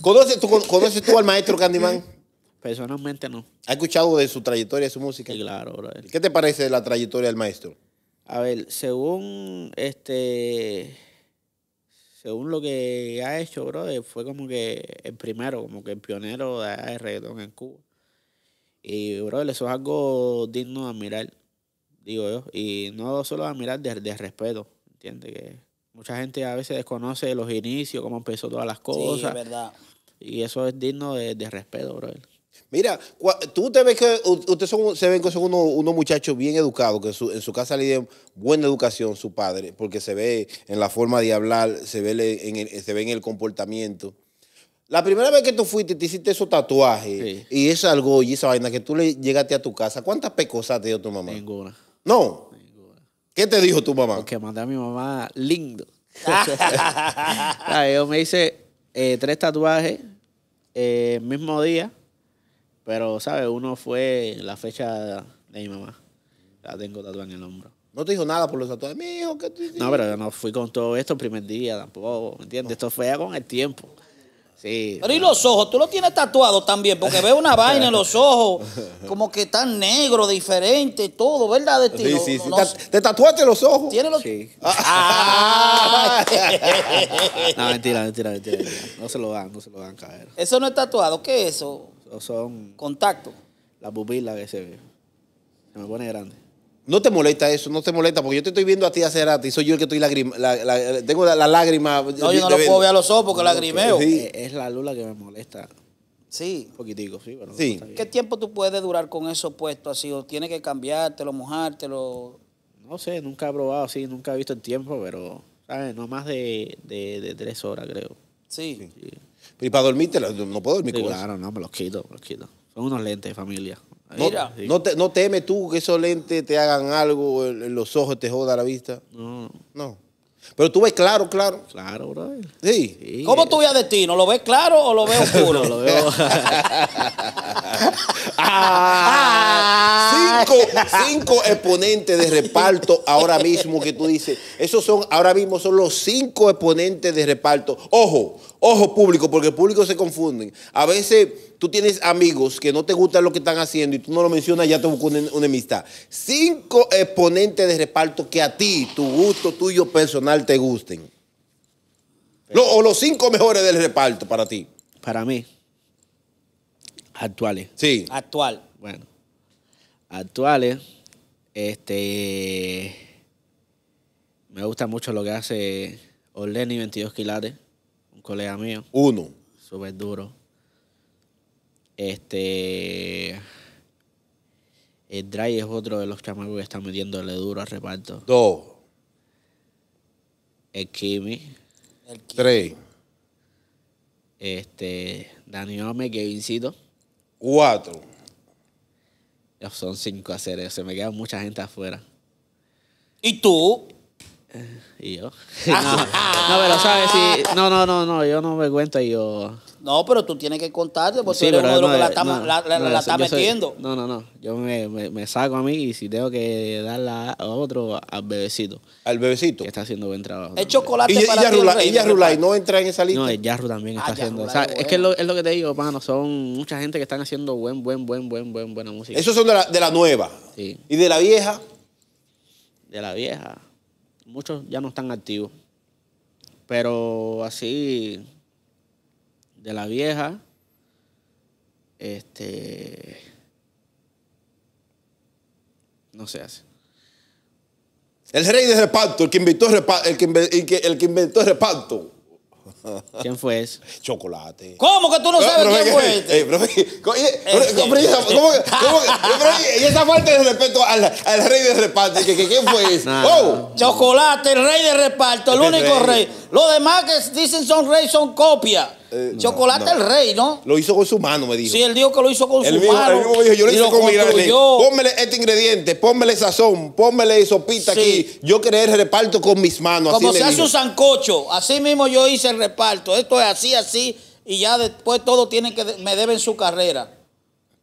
Speaker 2: ¿Conoces tú, al maestro Candyman?
Speaker 1: Personalmente
Speaker 2: no. ¿Has escuchado de su trayectoria, de su música? claro, ¿Qué te parece de la trayectoria del maestro?
Speaker 1: A ver, según este según lo que ha hecho, brother, fue como que el primero, como que el pionero de reggaetón en Cuba. Y, brother, eso es algo digno de admirar, digo yo. Y no solo de admirar, de, respeto, ¿entiendes? Que mucha gente a veces desconoce los inicios, cómo empezó todas las cosas. Sí, es verdad. Y eso es digno de, de respeto, brother.
Speaker 2: Mira, tú te ves que ustedes se ven que son unos, muchachos bien educados, que en su casa le dieron buena educación su padre, porque se ve en la forma de hablar, se ve en el, se ve en el comportamiento. La primera vez que tú fuiste, te hiciste esos tatuajes y esa algo y esa vaina que tú le llegaste a tu casa, ¿cuántas pecosas
Speaker 1: te dio tu mamá? Ninguna. ¿No? ¿Qué te dijo tu mamá? Que mandé a mi mamá lindo. *laughs*
Speaker 3: *laughs*
Speaker 1: yo me hice eh, tres tatuajes el eh, mismo día pero, ¿sabes? Uno fue la fecha de mi mamá. La tengo tatuada en el hombro.
Speaker 2: No te dijo nada por los tatuajes. Mi hijo, ¿qué te No, pero
Speaker 1: yo no fui con
Speaker 3: todo esto el primer día tampoco, ¿me entiendes? Esto fue con el tiempo. Sí. Pero y los ojos, tú los tienes tatuados también, porque veo una vaina en los ojos, como que tan negro, diferente, todo, ¿verdad? De ti? Sí, sí, sí. ¿Te tatuaste los ojos? Tiene los. Sí. Ah. ah. *laughs* no, mentira, mentira, mentira,
Speaker 1: No se lo dan, no se lo dan caer.
Speaker 3: Eso no es tatuado, ¿qué es eso? o son... Contacto. La pupila que se ve.
Speaker 2: Se me pone grande. No te molesta eso, no te molesta, porque yo te estoy viendo a ti hace rato y soy yo el que estoy tengo la, lágrimas... lágrima. No, yo no lo puedo ver a los ojos porque lagrimeo. Sí. Eh,
Speaker 1: es, la lula que me molesta.
Speaker 3: Sí. Un poquitico, sí, pero sí. ¿Qué tiempo tú puedes durar con eso puesto así? ¿O tiene que cambiártelo, mojártelo?
Speaker 1: No sé, nunca he probado así, nunca he visto el tiempo, pero, ¿sabes? No más de, de tres horas, creo. sí. sí. Y para dormirte, no puedo dormir con eso. Claro, no, me los quito, me los quito. Son unos lentes, de familia. No, no, temes tú que
Speaker 2: esos lentes te hagan algo en, los ojos, te joda la vista.
Speaker 1: No. No. Pero
Speaker 2: tú
Speaker 3: ves claro, claro.
Speaker 1: Claro, bro.
Speaker 3: Sí. ¿Cómo tú ves a destino? ¿Lo ves claro o lo ves *laughs* oscuro? lo veo. *laughs* ah, cinco,
Speaker 2: cinco exponentes de reparto ahora mismo que tú dices. Esos son, ahora mismo son los cinco exponentes de reparto. Ojo, Ojo público, porque el público se confunde. A veces tú tienes amigos que no te gustan lo que están haciendo y tú no lo mencionas, ya te buscan una, amistad. Cinco exponentes de reparto que a ti, tu gusto tuyo personal, te
Speaker 1: gusten. o los cinco mejores del reparto para ti. Para mí. Actuales. Sí. Actual. Bueno. Actuales. Este. Me gusta mucho lo que hace Orleni 22 Quilates colega mío. Uno. Súper duro. Este. El Dry es otro de los chamacos que está metiéndole duro al reparto. Dos. El Kimi. El Kimi. Tres. Este. Dani Ome, Kevincito. Cuatro. Son cinco a Se me queda mucha gente afuera.
Speaker 3: ¿Y tú? *laughs* Y yo. *laughs* no,
Speaker 1: pero sabes, si. no, no, no, no, yo no me cuento y yo.
Speaker 3: No, pero tú tienes que contarte porque sí, que la está, metiendo.
Speaker 1: no, no, no. Yo me, saco a mí y si tengo que darla a otro, al bebecito. ¿Al bebecito? Que está haciendo buen trabajo. El
Speaker 3: chocolate y, para y, Yarrula, y no
Speaker 1: entra en esa lista. No, el Yarru también está ah, haciendo. es que es lo, que te digo, mano. Son mucha gente que están haciendo buen, buen, buen, buen, buen, buena música. Esos son de la, de la nueva. Sí. ¿Y de la vieja? De la vieja muchos ya no están activos. Pero así, de la vieja, este.
Speaker 2: No se hace. El rey de reparto, el que inventó el reparto, que, el que inventó el reparto.
Speaker 1: *laughs* ¿Quién fue ese?
Speaker 2: Chocolate.
Speaker 3: ¿Cómo que tú no sabes quién fue
Speaker 2: este?
Speaker 3: ¿cómo Y esa falta de respeto
Speaker 2: al, al rey de reparto. ¿que, que, quién fue ese? oh.
Speaker 3: Chocolate, el rey de reparto, el, este único rey. rey. Los demás que dicen son rey son copias. Eh, Chocolate el rey, ¿no?
Speaker 2: Lo hizo con su mano, me dijo. Sí,
Speaker 3: él dijo que lo hizo con su mano. El yo lo hice con mi mano. este ingrediente,
Speaker 2: pónmele sazón, pónmele sopita aquí. Yo quería el reparto con mis manos. Como se hace
Speaker 3: sancocho, así mismo yo hice el reparto. Esto es así, así, y ya después todo tiene que, me deben su carrera.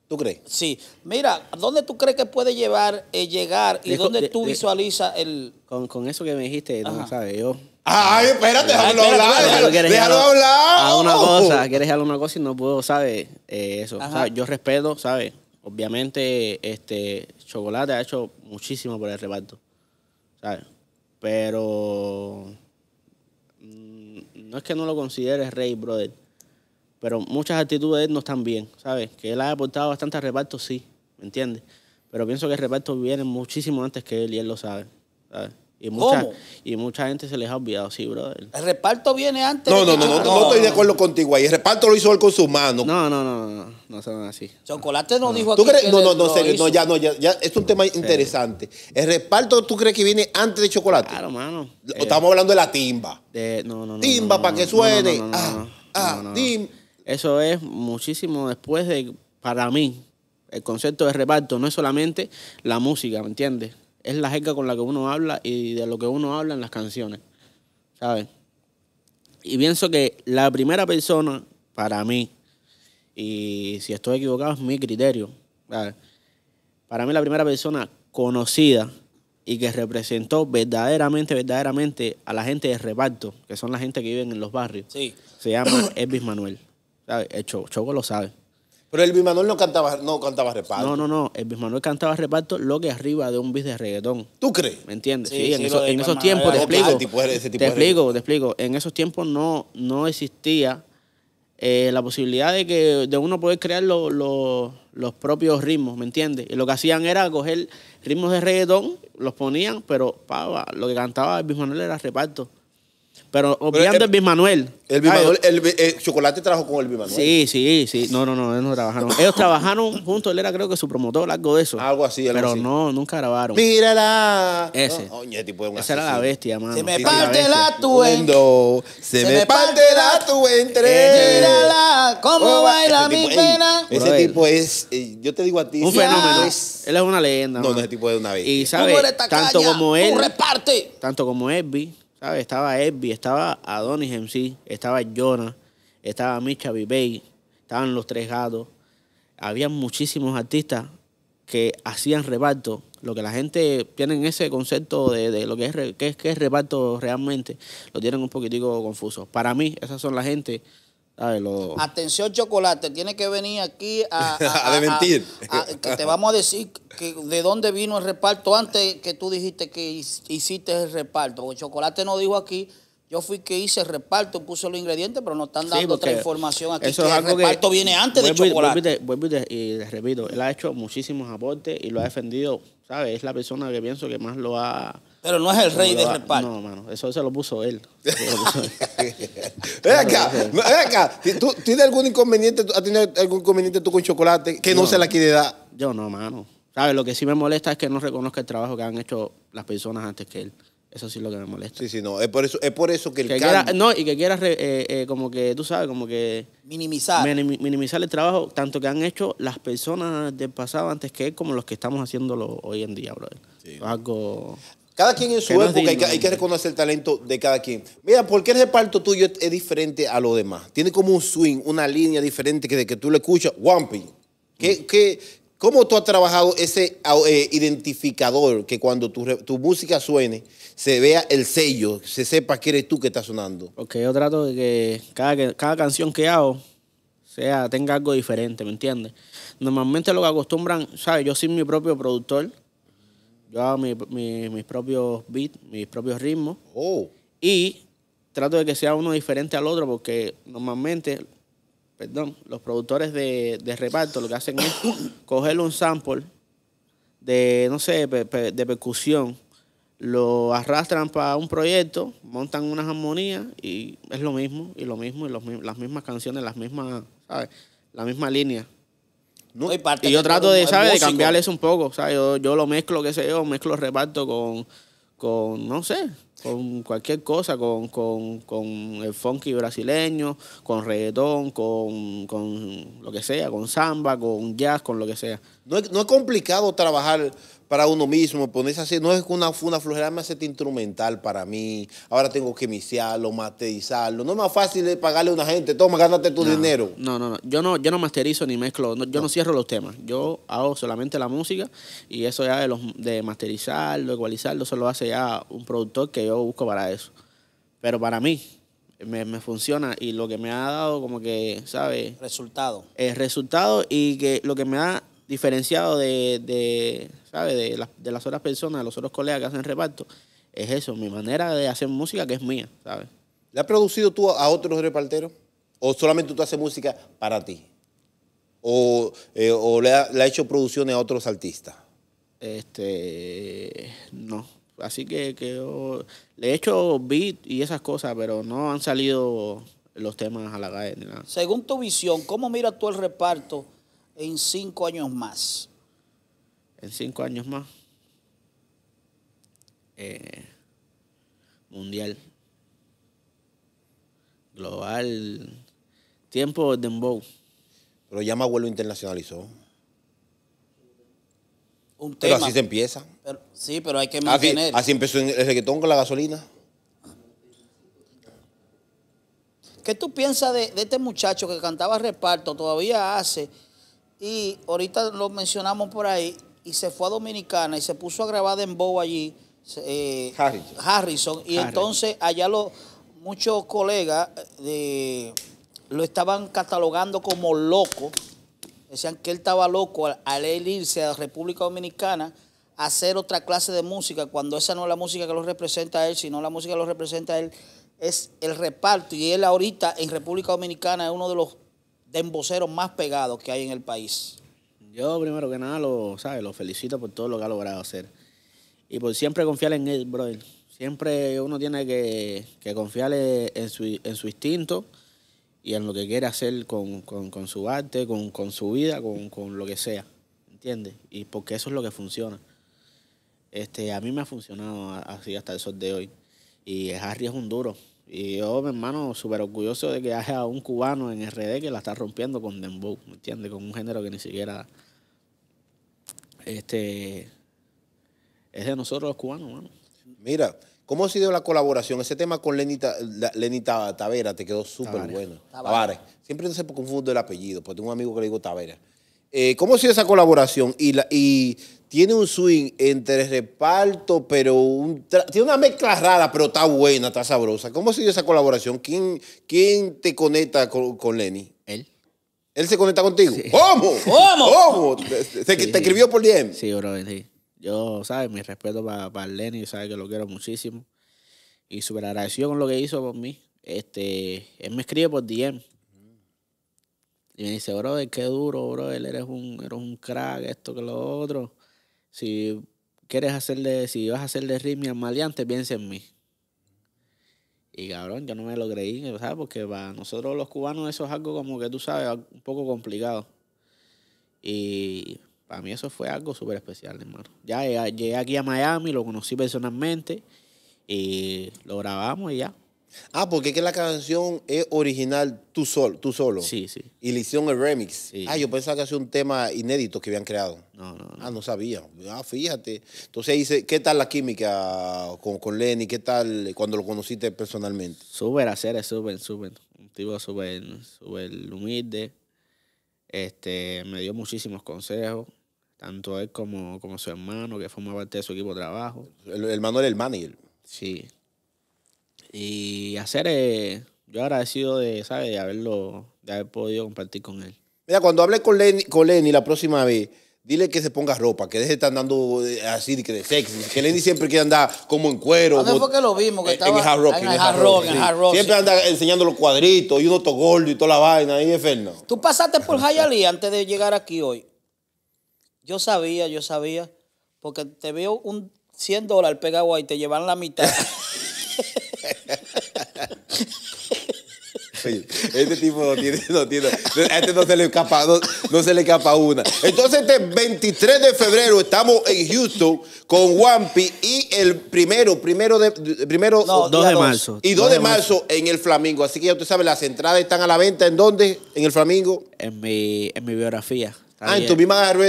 Speaker 3: ¿Tú crees? Sí. Mira, ¿dónde tú crees que puede llevar, eh, llegar y dónde tú visualiza visualizas el...
Speaker 1: Con, con, eso que me dijiste, no sabes, yo
Speaker 3: Ay, espérate, déjalo hablar. Déjalo, hablar. una cosa,
Speaker 1: quieres hablar una cosa y no puedo, ¿sabes? Eh, eso. Yo respeto, ¿sabes? Obviamente, este Chocolate ha hecho muchísimo por el reparto. ¿Sabes? Pero mm, no es que no lo consideres rey, brother. Pero muchas actitudes de él no están bien, ¿sabes? Que él ha aportado bastante reparto, sí, ¿me entiendes? Pero pienso que el reparto viene muchísimo antes que él y él lo sabe, ¿sabes? Y mucha, y mucha gente se les ha olvidado, sí, brother.
Speaker 3: El reparto viene antes. No, no, no, no, no, estoy
Speaker 1: de acuerdo contigo ahí. El reparto lo hizo él con sus manos.
Speaker 2: No, no, no, no, no, son así.
Speaker 3: Chocolate no, dijo aquí. no, no, no, no, ya, no,
Speaker 2: ya, es un tema interesante. ¿El reparto tú crees que viene antes de chocolate? Claro, mano. Estamos hablando de la timba.
Speaker 1: De... no, no, no. Timba para que suene. ah, ah, tim... Eso es muchísimo después de, para mí, el concepto de reparto no es solamente la música, ¿me entiendes? es la jerga con la que uno habla y de lo que uno habla en las canciones, ¿sabes? Y pienso que la primera persona, para mí, y si estoy equivocado es mi criterio, Para mí la primera persona conocida y que representó verdaderamente, verdaderamente a la gente de reparto, que son la gente que vive en los barrios, se llama Elvis Manuel. ¿sabes? El Choco lo sabe.
Speaker 2: Pero el Bismanuel no cantaba, no cantaba reparto.
Speaker 1: No, no, no. El Manuel cantaba reparto lo que arriba de un bis de reggaetón. ¿Tú crees? ¿Me entiendes? Sí, en, esos tiempos, te explico. Pues, te explico, te explico. En esos tiempos no, no existía eh, la posibilidad de que de uno poder crear los propios ritmos, ¿me entiendes? Y lo que hacían era coger ritmos de reggaetón, los ponían, pero lo que cantaba el Bismanuel era reparto. Pero obviando el, el Bismanuel. El, ah,
Speaker 2: el, eh, Chocolate trabajó con el Bismanuel. Sí,
Speaker 1: sí, sí. No, no, no, ellos no trabajaron. ellos trabajaron juntos, él era creo que su promotor, algo de eso. Algo así, algo Pero no, nunca grabaron. ¡Mírala! Ese. tipo de era la bestia, mano. Se me parte la, tuendo se, me
Speaker 2: parte la tu entre. Eh. ¡Mírala! ¿Cómo oh, baila mi
Speaker 3: pena? ese
Speaker 2: tipo es, eh, yo te digo a ti. Un fenómeno.
Speaker 1: Es, él es una leyenda. No, no, ese tipo es una bestia. Y sabes, tanto como él.
Speaker 3: reparte!
Speaker 1: Tanto como Elvis estaba Eddie, estaba Adonis MC, estaba Jonah, estaba Micha Bibey, estaban los tres gatos. Había muchísimos artistas que hacían reparto. Lo que la gente tiene ese concepto de, lo que es, qué es, reparto realmente, lo tienen un poquitico confuso. Para mí, esas son la gente Ah,
Speaker 3: Atención, chocolate, tiene que venir aquí *laughs* a. A, a, que te vamos a decir que, de dónde vino el reparto antes que tú dijiste que hiciste el reparto. El chocolate no dijo aquí. Yo fui que hice el reparto, puse los ingredientes, pero no están dando otra información aquí. que el reparto viene antes de chocolate.
Speaker 1: y repito, él ha hecho muchísimos aportes y lo ha defendido, ¿sabes? Es la persona que pienso que más lo ha
Speaker 3: pero no es el rey de
Speaker 1: respaldo. No, mano, eso se lo puso él. *laughs* Lo acá, ven
Speaker 2: acá. ¿Tú tienes algún inconveniente, has tenido algún inconveniente tú con chocolate que no, se la quiere dar?
Speaker 1: Yo no, mano. ¿Sabes? Lo que sí me molesta es que no reconozca el trabajo que han hecho las personas antes que él. Eso sí es lo que me molesta. Sí, sí, no. Es por eso, es por eso que el No, y que quieras, eh, eh, como que, tú sabes, como que... Minimizar. minimizar el trabajo, tanto que han hecho las personas del pasado antes que él, como los que estamos haciéndolo hoy en día, brother. Sí. algo...
Speaker 2: Cada quien en su época hay, que, reconocer el talento de cada quien. Mira, ¿por qué el reparto tuyo es, diferente a lo demás? Tiene como un swing, una línea diferente que de que tú le escuchas, Wampy. Mm. ¿Qué, ¿Cómo tú has trabajado ese eh, identificador que cuando tu, música suene, se vea el sello, se sepa que eres tú
Speaker 1: que estás sonando? Porque yo trato de que cada, canción que hago sea, tenga algo diferente, ¿me entiendes? Normalmente lo que acostumbran, ¿sabes? Yo soy mi propio productor yo hago mi, mis propios beats, mis propios ritmos. Oh. Y trato de que sea uno diferente al otro porque normalmente, perdón, los productores de, reparto lo que hacen es *coughs* coger un sample de, no sé, de, percusión, lo arrastran para un proyecto, montan unas armonías y es lo mismo, y lo mismo, y las mismas canciones, las mismas, ¿sabes? La misma línea y yo trato de, ¿sabes? cambiarles un poco. O yo, lo mezclo, qué sé yo, mezclo, reparto con, con no sé, con cualquier cosa, con, el funky brasileño, con reggaetón, con, lo que sea, con samba, con jazz, con lo que sea. No es, no es complicado trabajar para
Speaker 2: uno mismo, ponerse así, no es una, una flojera, me hace instrumental para mí, ahora tengo que iniciarlo, masterizarlo, no es más fácil eh, pagarle a una gente, toma, gánate tu dinero.
Speaker 1: No, no, no, yo no, yo no masterizo ni mezclo, yo no. cierro los temas, yo hago solamente la música y eso ya de, los, de masterizarlo, ecualizarlo, eso lo hace ya un productor que yo busco para eso. Pero para mí, me, me, funciona y lo que me ha dado como que, ¿sabes?
Speaker 3: Resultado.
Speaker 1: El resultado y que lo que me ha diferenciado de, de ¿sabes? De, de, las otras personas, de los otros colegas que hacen reparto, es eso, mi manera de hacer música que es mía, ¿sabes? ¿Le has producido tú a otros reparteros? ¿O solamente tú haces música para ti? ¿O, eh, o le, has ha hecho producciones a otros artistas? Este, no. Así que, yo le he hecho beat y esas cosas, pero no han salido los temas a la calle
Speaker 3: Según tu visión, ¿cómo miras tú el reparto en cinco años más.
Speaker 1: En cinco años más. Eh, mundial. Global. Tiempo de Dembow. Pero ya me vuelvo internacionalizó.
Speaker 3: Un tema. Pero así se empieza. sí, pero hay que ah, mantener. Así, así
Speaker 2: empezó el reggaetón con la gasolina.
Speaker 3: ¿Qué tú piensas de, este muchacho que cantaba reparto, todavía hace, y ahorita lo mencionamos por ahí, y se fue a Dominicana y se puso a grabar en Bow allí, eh, Harrison. y entonces allá muchos colegas eh, de, lo estaban catalogando como loco, decían que él estaba loco al, irse a República Dominicana a hacer otra clase de música, cuando esa no es la música que lo representa a él, sino la música que lo representa a él es el reparto, y él ahorita en República Dominicana es uno de los de más pegados que hay en el país?
Speaker 1: Yo primero que nada lo, ¿sabes? lo felicito por todo lo que ha logrado hacer. Y por siempre confiar en él, brother. Siempre uno tiene que, confiar en su, instinto y en lo que quiere hacer con, su arte, con, su vida, con, lo que sea. ¿Entiendes? Y porque eso es lo que funciona. Este, a mí me ha funcionado así hasta el sol de hoy. Y Harry es un duro. Y yo, mi hermano, súper orgulloso de que haya un cubano en RD que la está rompiendo con Dembow, ¿me entiendes? Con un género que ni siquiera este es de nosotros los cubanos, hermano. Mira, ¿cómo ha sido la colaboración? Ese tema con
Speaker 2: Lenita, Tavera te quedó súper bueno. Tavares. Siempre no sé confundo el apellido, porque tengo un amigo que le digo Tavera. Eh, ¿Cómo ha sido esa colaboración? Y, y tiene un swing entre reparto, pero tiene una mezcla rara, pero está buena, está sabrosa. ¿Cómo ha sido esa colaboración? ¿Quién, quién te conecta con, Lenny? Él. ¿Él se conecta contigo? ¿Cómo? *laughs* ¿Cómo? ¿Cómo? ¿Te, escribió
Speaker 1: por DM? Sí, bro, sí. Yo, ¿sabes? Mi respeto para para Lenny, ¿sabes? Que lo quiero muchísimo. Y súper agradecido con lo que hizo por mí. Este, él me escribe por DM. Y me dice, brother, qué duro, brother, eres un, eres un crack, esto que lo otro. Si quieres hacerle, si vas a hacerle al maleante, piensa en mí. Y cabrón, yo no me lo creí, ¿sabes? Porque para nosotros los cubanos eso es algo como que tú sabes, un poco complicado. Y para mí eso fue algo súper especial, hermano. Ya llegué aquí a Miami, lo conocí personalmente y lo grabamos y ya, Ah, porque es que la canción es original tú solo. Tú solo. Sí, sí. Y le hicieron el remix.
Speaker 2: Ah, yo pensaba que hacía un tema inédito que habían creado. No, no, Ah, no sabía. Ah, fíjate. Entonces dice, ¿qué tal la química con, con Lenny? ¿Qué tal cuando lo conociste personalmente?
Speaker 1: Súper hacer, súper, súper. Un tipo súper, humilde. Este, me dio muchísimos consejos. Tanto él como, como su hermano, que forma parte de su equipo de trabajo. el hermano era el manager. Sí. Y hacer, eh, yo agradecido de, ¿sabes? haberlo, de haber podido compartir con él.
Speaker 2: Mira, cuando hable con Lenny, con la próxima vez, dile que se ponga ropa, que deje de estar andando eh, así, que de sexy. Que Lenny siempre quiere andar como en cuero. ¿Dónde fue
Speaker 3: que lo vimos? Que en hard En, hard rock,
Speaker 2: Siempre anda enseñando los cuadritos y un todo gordo y toda la vaina. Ahí
Speaker 3: Tú pasaste por Hialeah antes de llegar aquí hoy. Yo sabía, yo sabía, porque te veo un 100 dólares pegado ahí, te llevan la mitad. *laughs*
Speaker 2: Este tipo no tiene, no tiene, a este no se le escapa, no, se le escapa una. Entonces, este 23 de febrero estamos en Houston con Wampi y el primero, primero de primero no, 2 de marzo. Y 2 de, marzo, en el Flamingo. Así que ya usted sabe, las entradas están a la venta en dónde? En el Flamingo.
Speaker 1: En mi, en mi biografía ah, en tu misma en,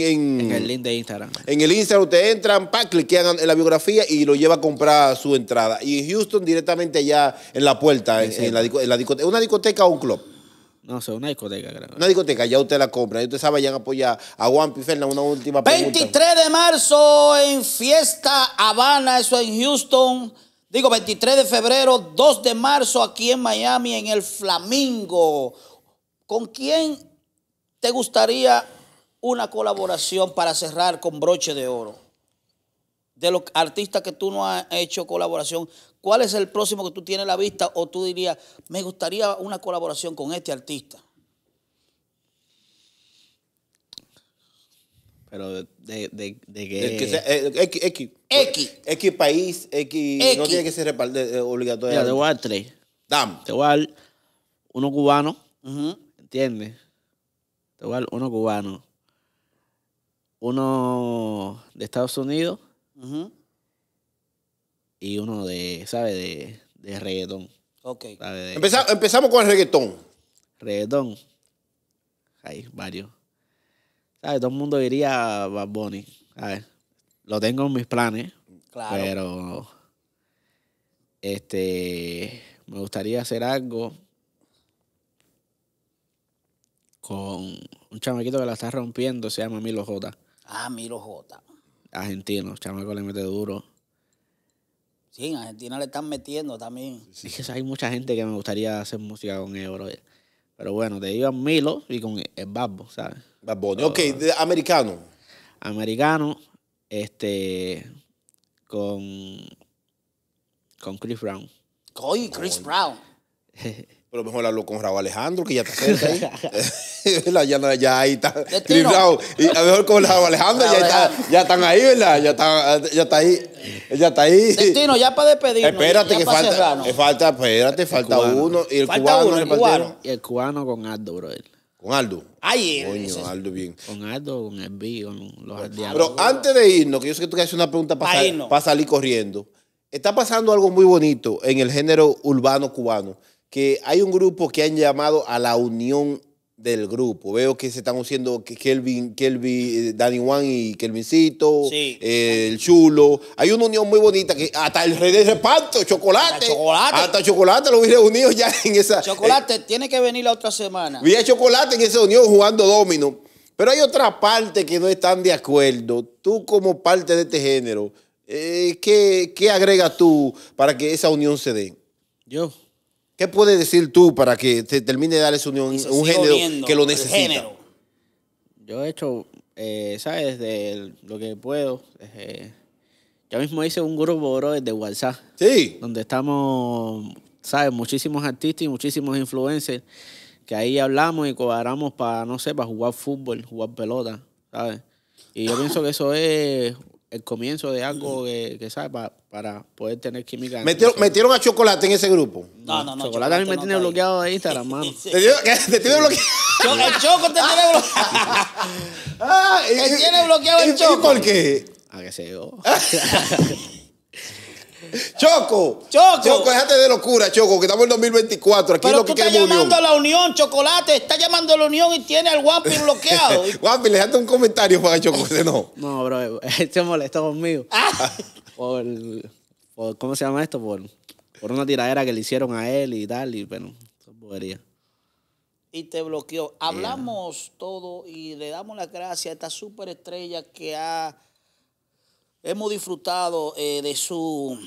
Speaker 1: en, en, el link de Instagram. En el Instagram ustedes
Speaker 2: entran, pa, cliquean en la biografía y lo lleva a comprar su entrada. Y Houston directamente allá en la puerta, en, la, discoteca. ¿Una discoteca o un club?
Speaker 1: No sé, una discoteca, creo.
Speaker 2: Una discoteca, ya usted la compra. Y usted sabe, ya han apoyado a Juan Piferna. Una última pregunta.
Speaker 3: 23 de marzo en Fiesta Habana, eso en Houston. Digo, 23 de febrero, 2 de marzo aquí en Miami, en el Flamingo. ¿Con quién ¿Te gustaría una colaboración para cerrar con broche de oro? De los artistas que tú no has hecho colaboración, ¿cuál es el próximo que tú tienes en la vista? O tú dirías, me gustaría una colaboración con este artista.
Speaker 1: Pero de, de, de, eh, eh, X,
Speaker 2: X, X. país, X, No tiene que ser obligatorio. te voy a
Speaker 1: tres. Dam. Te voy a uno cubano, ¿entiendes? Igual, uno cubano, uno de Estados Unidos y uno de, ¿sabes? De, reggaetón. empezamos con el reggaetón. Reggaetón. Hay varios. Todo el mundo diría Bad Bunny. Lo tengo en mis planes. Claro. Pero. Este. Me gustaría hacer algo con un chamaquito que la está rompiendo, se llama Milo J.
Speaker 3: Ah, Milo J.
Speaker 1: Argentino, chamaquito le mete duro.
Speaker 3: Sí, en Argentina le están metiendo también.
Speaker 1: Sí, hay mucha gente que me gustaría hacer música con él, bro. Pero bueno, te digo Milo y con el Babbo, ¿sabes? Babbo. Ok, americano. Americano, este, con, con Chris Brown.
Speaker 3: Oye, Chris Brown.
Speaker 2: *laughs* Pero mejor hablo con Raúl Alejandro, que ya está cerca ya, *laughs* *laughs* ya, ahí está. Y a lo mejor con Raúl Alejandro ya, ya están ahí, ¿verdad? Ya está, ya está ahí. Ya está ahí. Destino, ya para despedirnos. Espérate, que falta, falta. Espérate, falta uno. Y el cubano,
Speaker 1: Y el cubano con Aldo, bro. Con Aldo. Ay, eh, Coño, con Aldo bien. Con Aldo, con Envío, con los aldeanos. Pero antes de irnos, que yo sé que tú
Speaker 2: quieres hacer una pregunta para, para salir corriendo. Está pasando algo muy bonito en el género urbano cubano que hay un grupo que han llamado a la unión del grupo. Veo que se están haciendo Kelvin, Kelvin, eh, Danny Juan y Kelvincito, eh, el Chulo. Hay una unión muy bonita que hasta el rey de reparto, chocolate. Hasta chocolate. Hasta chocolate lo hubiera reunido ya en esa. Eh, chocolate,
Speaker 3: tiene que venir la otra semana. Vi
Speaker 2: a chocolate en esa unión jugando domino. Pero hay otra parte que no están de acuerdo. Tú, como parte de este género, ¿qué, ¿qué agregas tú para que esa unión se dé? Yo. ¿Qué puedes decir tú para que te termine de dar esa unión un género que lo necesita?
Speaker 1: Yo he hecho, eh, ¿sabes? Desde lo que puedo. Eh, yo mismo hice un grupo, bro, de WhatsApp. Sí. Donde estamos, ¿sabes? Muchísimos artistas y muchísimos influencers que ahí hablamos y cobramos para, no sé, para jugar fútbol, jugar pelota, ¿sabes? Y yo pienso que eso es el comienzo de algo que, que sabe para, para poder tener química. Metieron,
Speaker 2: metieron a Chocolate en ese grupo.
Speaker 1: No, no, no. Chocolate a mí me tiene bloqueado ahí. de Instagram, *laughs* mano. ¿Te, tiene, te bloqueado?
Speaker 3: *laughs* el Choco te tiene bloqueado. *laughs* ah, tiene bloqueado el Choco. ¿Y por
Speaker 1: qué? A ah, que se yo.
Speaker 2: Choco. Choco. Choco, déjate de locura, Choco, que estamos en 2024. Aquí lo que tú estás llamando a
Speaker 3: la Unión, Chocolate. Está llamando a la Unión y tiene al Guapi *laughs*
Speaker 2: bloqueado.
Speaker 1: Guapi, déjate un comentario para Choco *laughs* no. No, bro, se *laughs* este molesta conmigo. Ah. ¿Cómo se llama esto? Por, una tiradera que le hicieron a él y tal, y bueno,
Speaker 3: y te bloqueó. Hablamos eh. todo y le damos las gracias a esta estrella que ha Hemos disfrutado eh, de, su,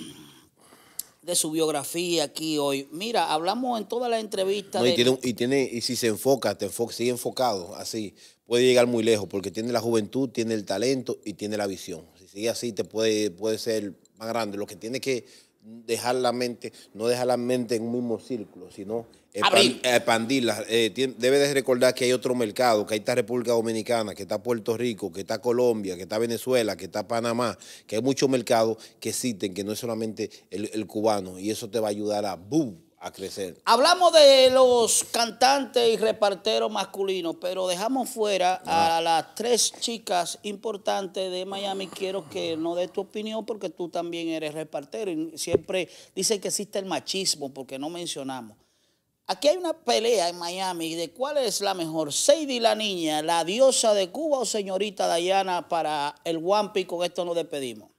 Speaker 3: de su biografía aquí hoy. Mira, hablamos en todas las entrevistas... y,
Speaker 2: y, si se enfoca, te enfoca, sigue enfocado así, puede llegar muy lejos porque tiene la juventud, tiene el talento y tiene la visión. Si sigue así, te puede, puede ser más grande. Lo que tiene que dejar la mente, no dejar la mente en un mismo círculo, sino Abril. Expandirla. Eh, eh recordar que hay otro mercado, que ahí está República Dominicana, que está Puerto Rico, que está Colombia, que está Venezuela, que está Panamá, que hay muchos mercados que existen, que no es solamente el, cubano. Y eso te va a ayudar a boom, a crecer.
Speaker 3: Hablamos de los cantantes y reparteros masculinos, pero dejamos fuera a las tres chicas importantes de Miami. Quiero que no dé tu opinión porque tú también eres repartero y siempre dicen que existe el machismo porque no mencionamos. Aquí hay una pelea en Miami de cuál es la mejor, Sadie la niña, la diosa de Cuba o señorita Dayana para el One Piece Con esto nos despedimos.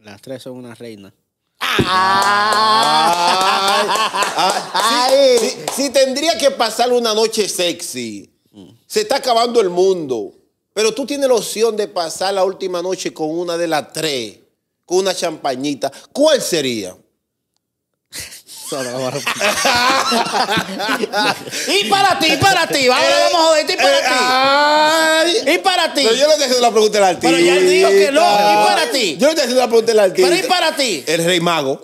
Speaker 1: Las tres son una reina. Si tendría
Speaker 2: que pasar una noche sexy. Se está acabando el mundo. Pero tú tienes la opción de pasar la última noche con una de las tres, con una champañita. ¿Cuál sería?
Speaker 3: y para ti, para ti. Ahora vamos a joderte *laughs* y para ti. Y para ti. Pero yo le he dejado
Speaker 2: la pregunta del artista. Pero ya él dijo que no. Y para ti. Yo le he dejado la pregunta del artista. Pero y para ti. El
Speaker 3: rey mago.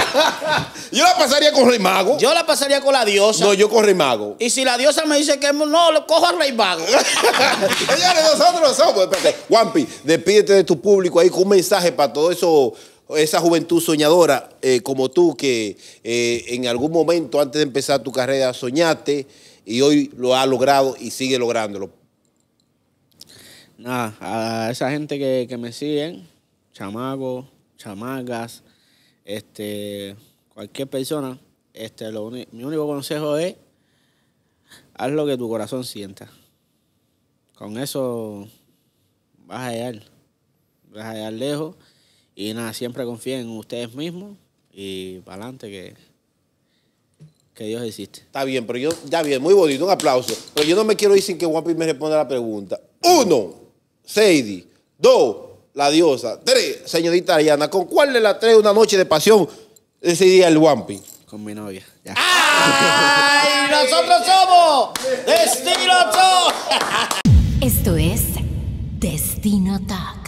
Speaker 3: *laughs* yo la pasaría con rey mago. Yo la pasaría con la diosa. No, yo con rey mago. Y si la diosa me dice que no, lo cojo al rey mago. *laughs* Señores, nosotros no somos.
Speaker 2: Espérate. despídete de tu público ahí con un mensaje para todos esos esa juventud soñadora eh, como tú que eh, en algún momento antes de empezar tu carrera soñaste y hoy lo ha logrado y sigue lográndolo?
Speaker 1: Nada, a esa gente que, me siguen, chamacos, chamagas este, cualquier persona, este, mi único consejo es haz lo que tu corazón sienta. Con eso vas a llegar, vas a llegar lejos. Y nada, siempre confíen en ustedes mismos y para adelante que, que Dios existe. Está bien,
Speaker 2: pero yo, ya bien, muy bonito, un aplauso. Pero yo no me quiero ir sin que Juanpi me responda la pregunta. Uno, Sadie. Dos, la diosa. Tres, señorita Ariana. ¿Con cuál de las tres una noche de pasión decidía el Juanpi Con mi novia.
Speaker 3: ¡Ay! ¡Nosotros somos Destino Talk! Esto es Destino Talk.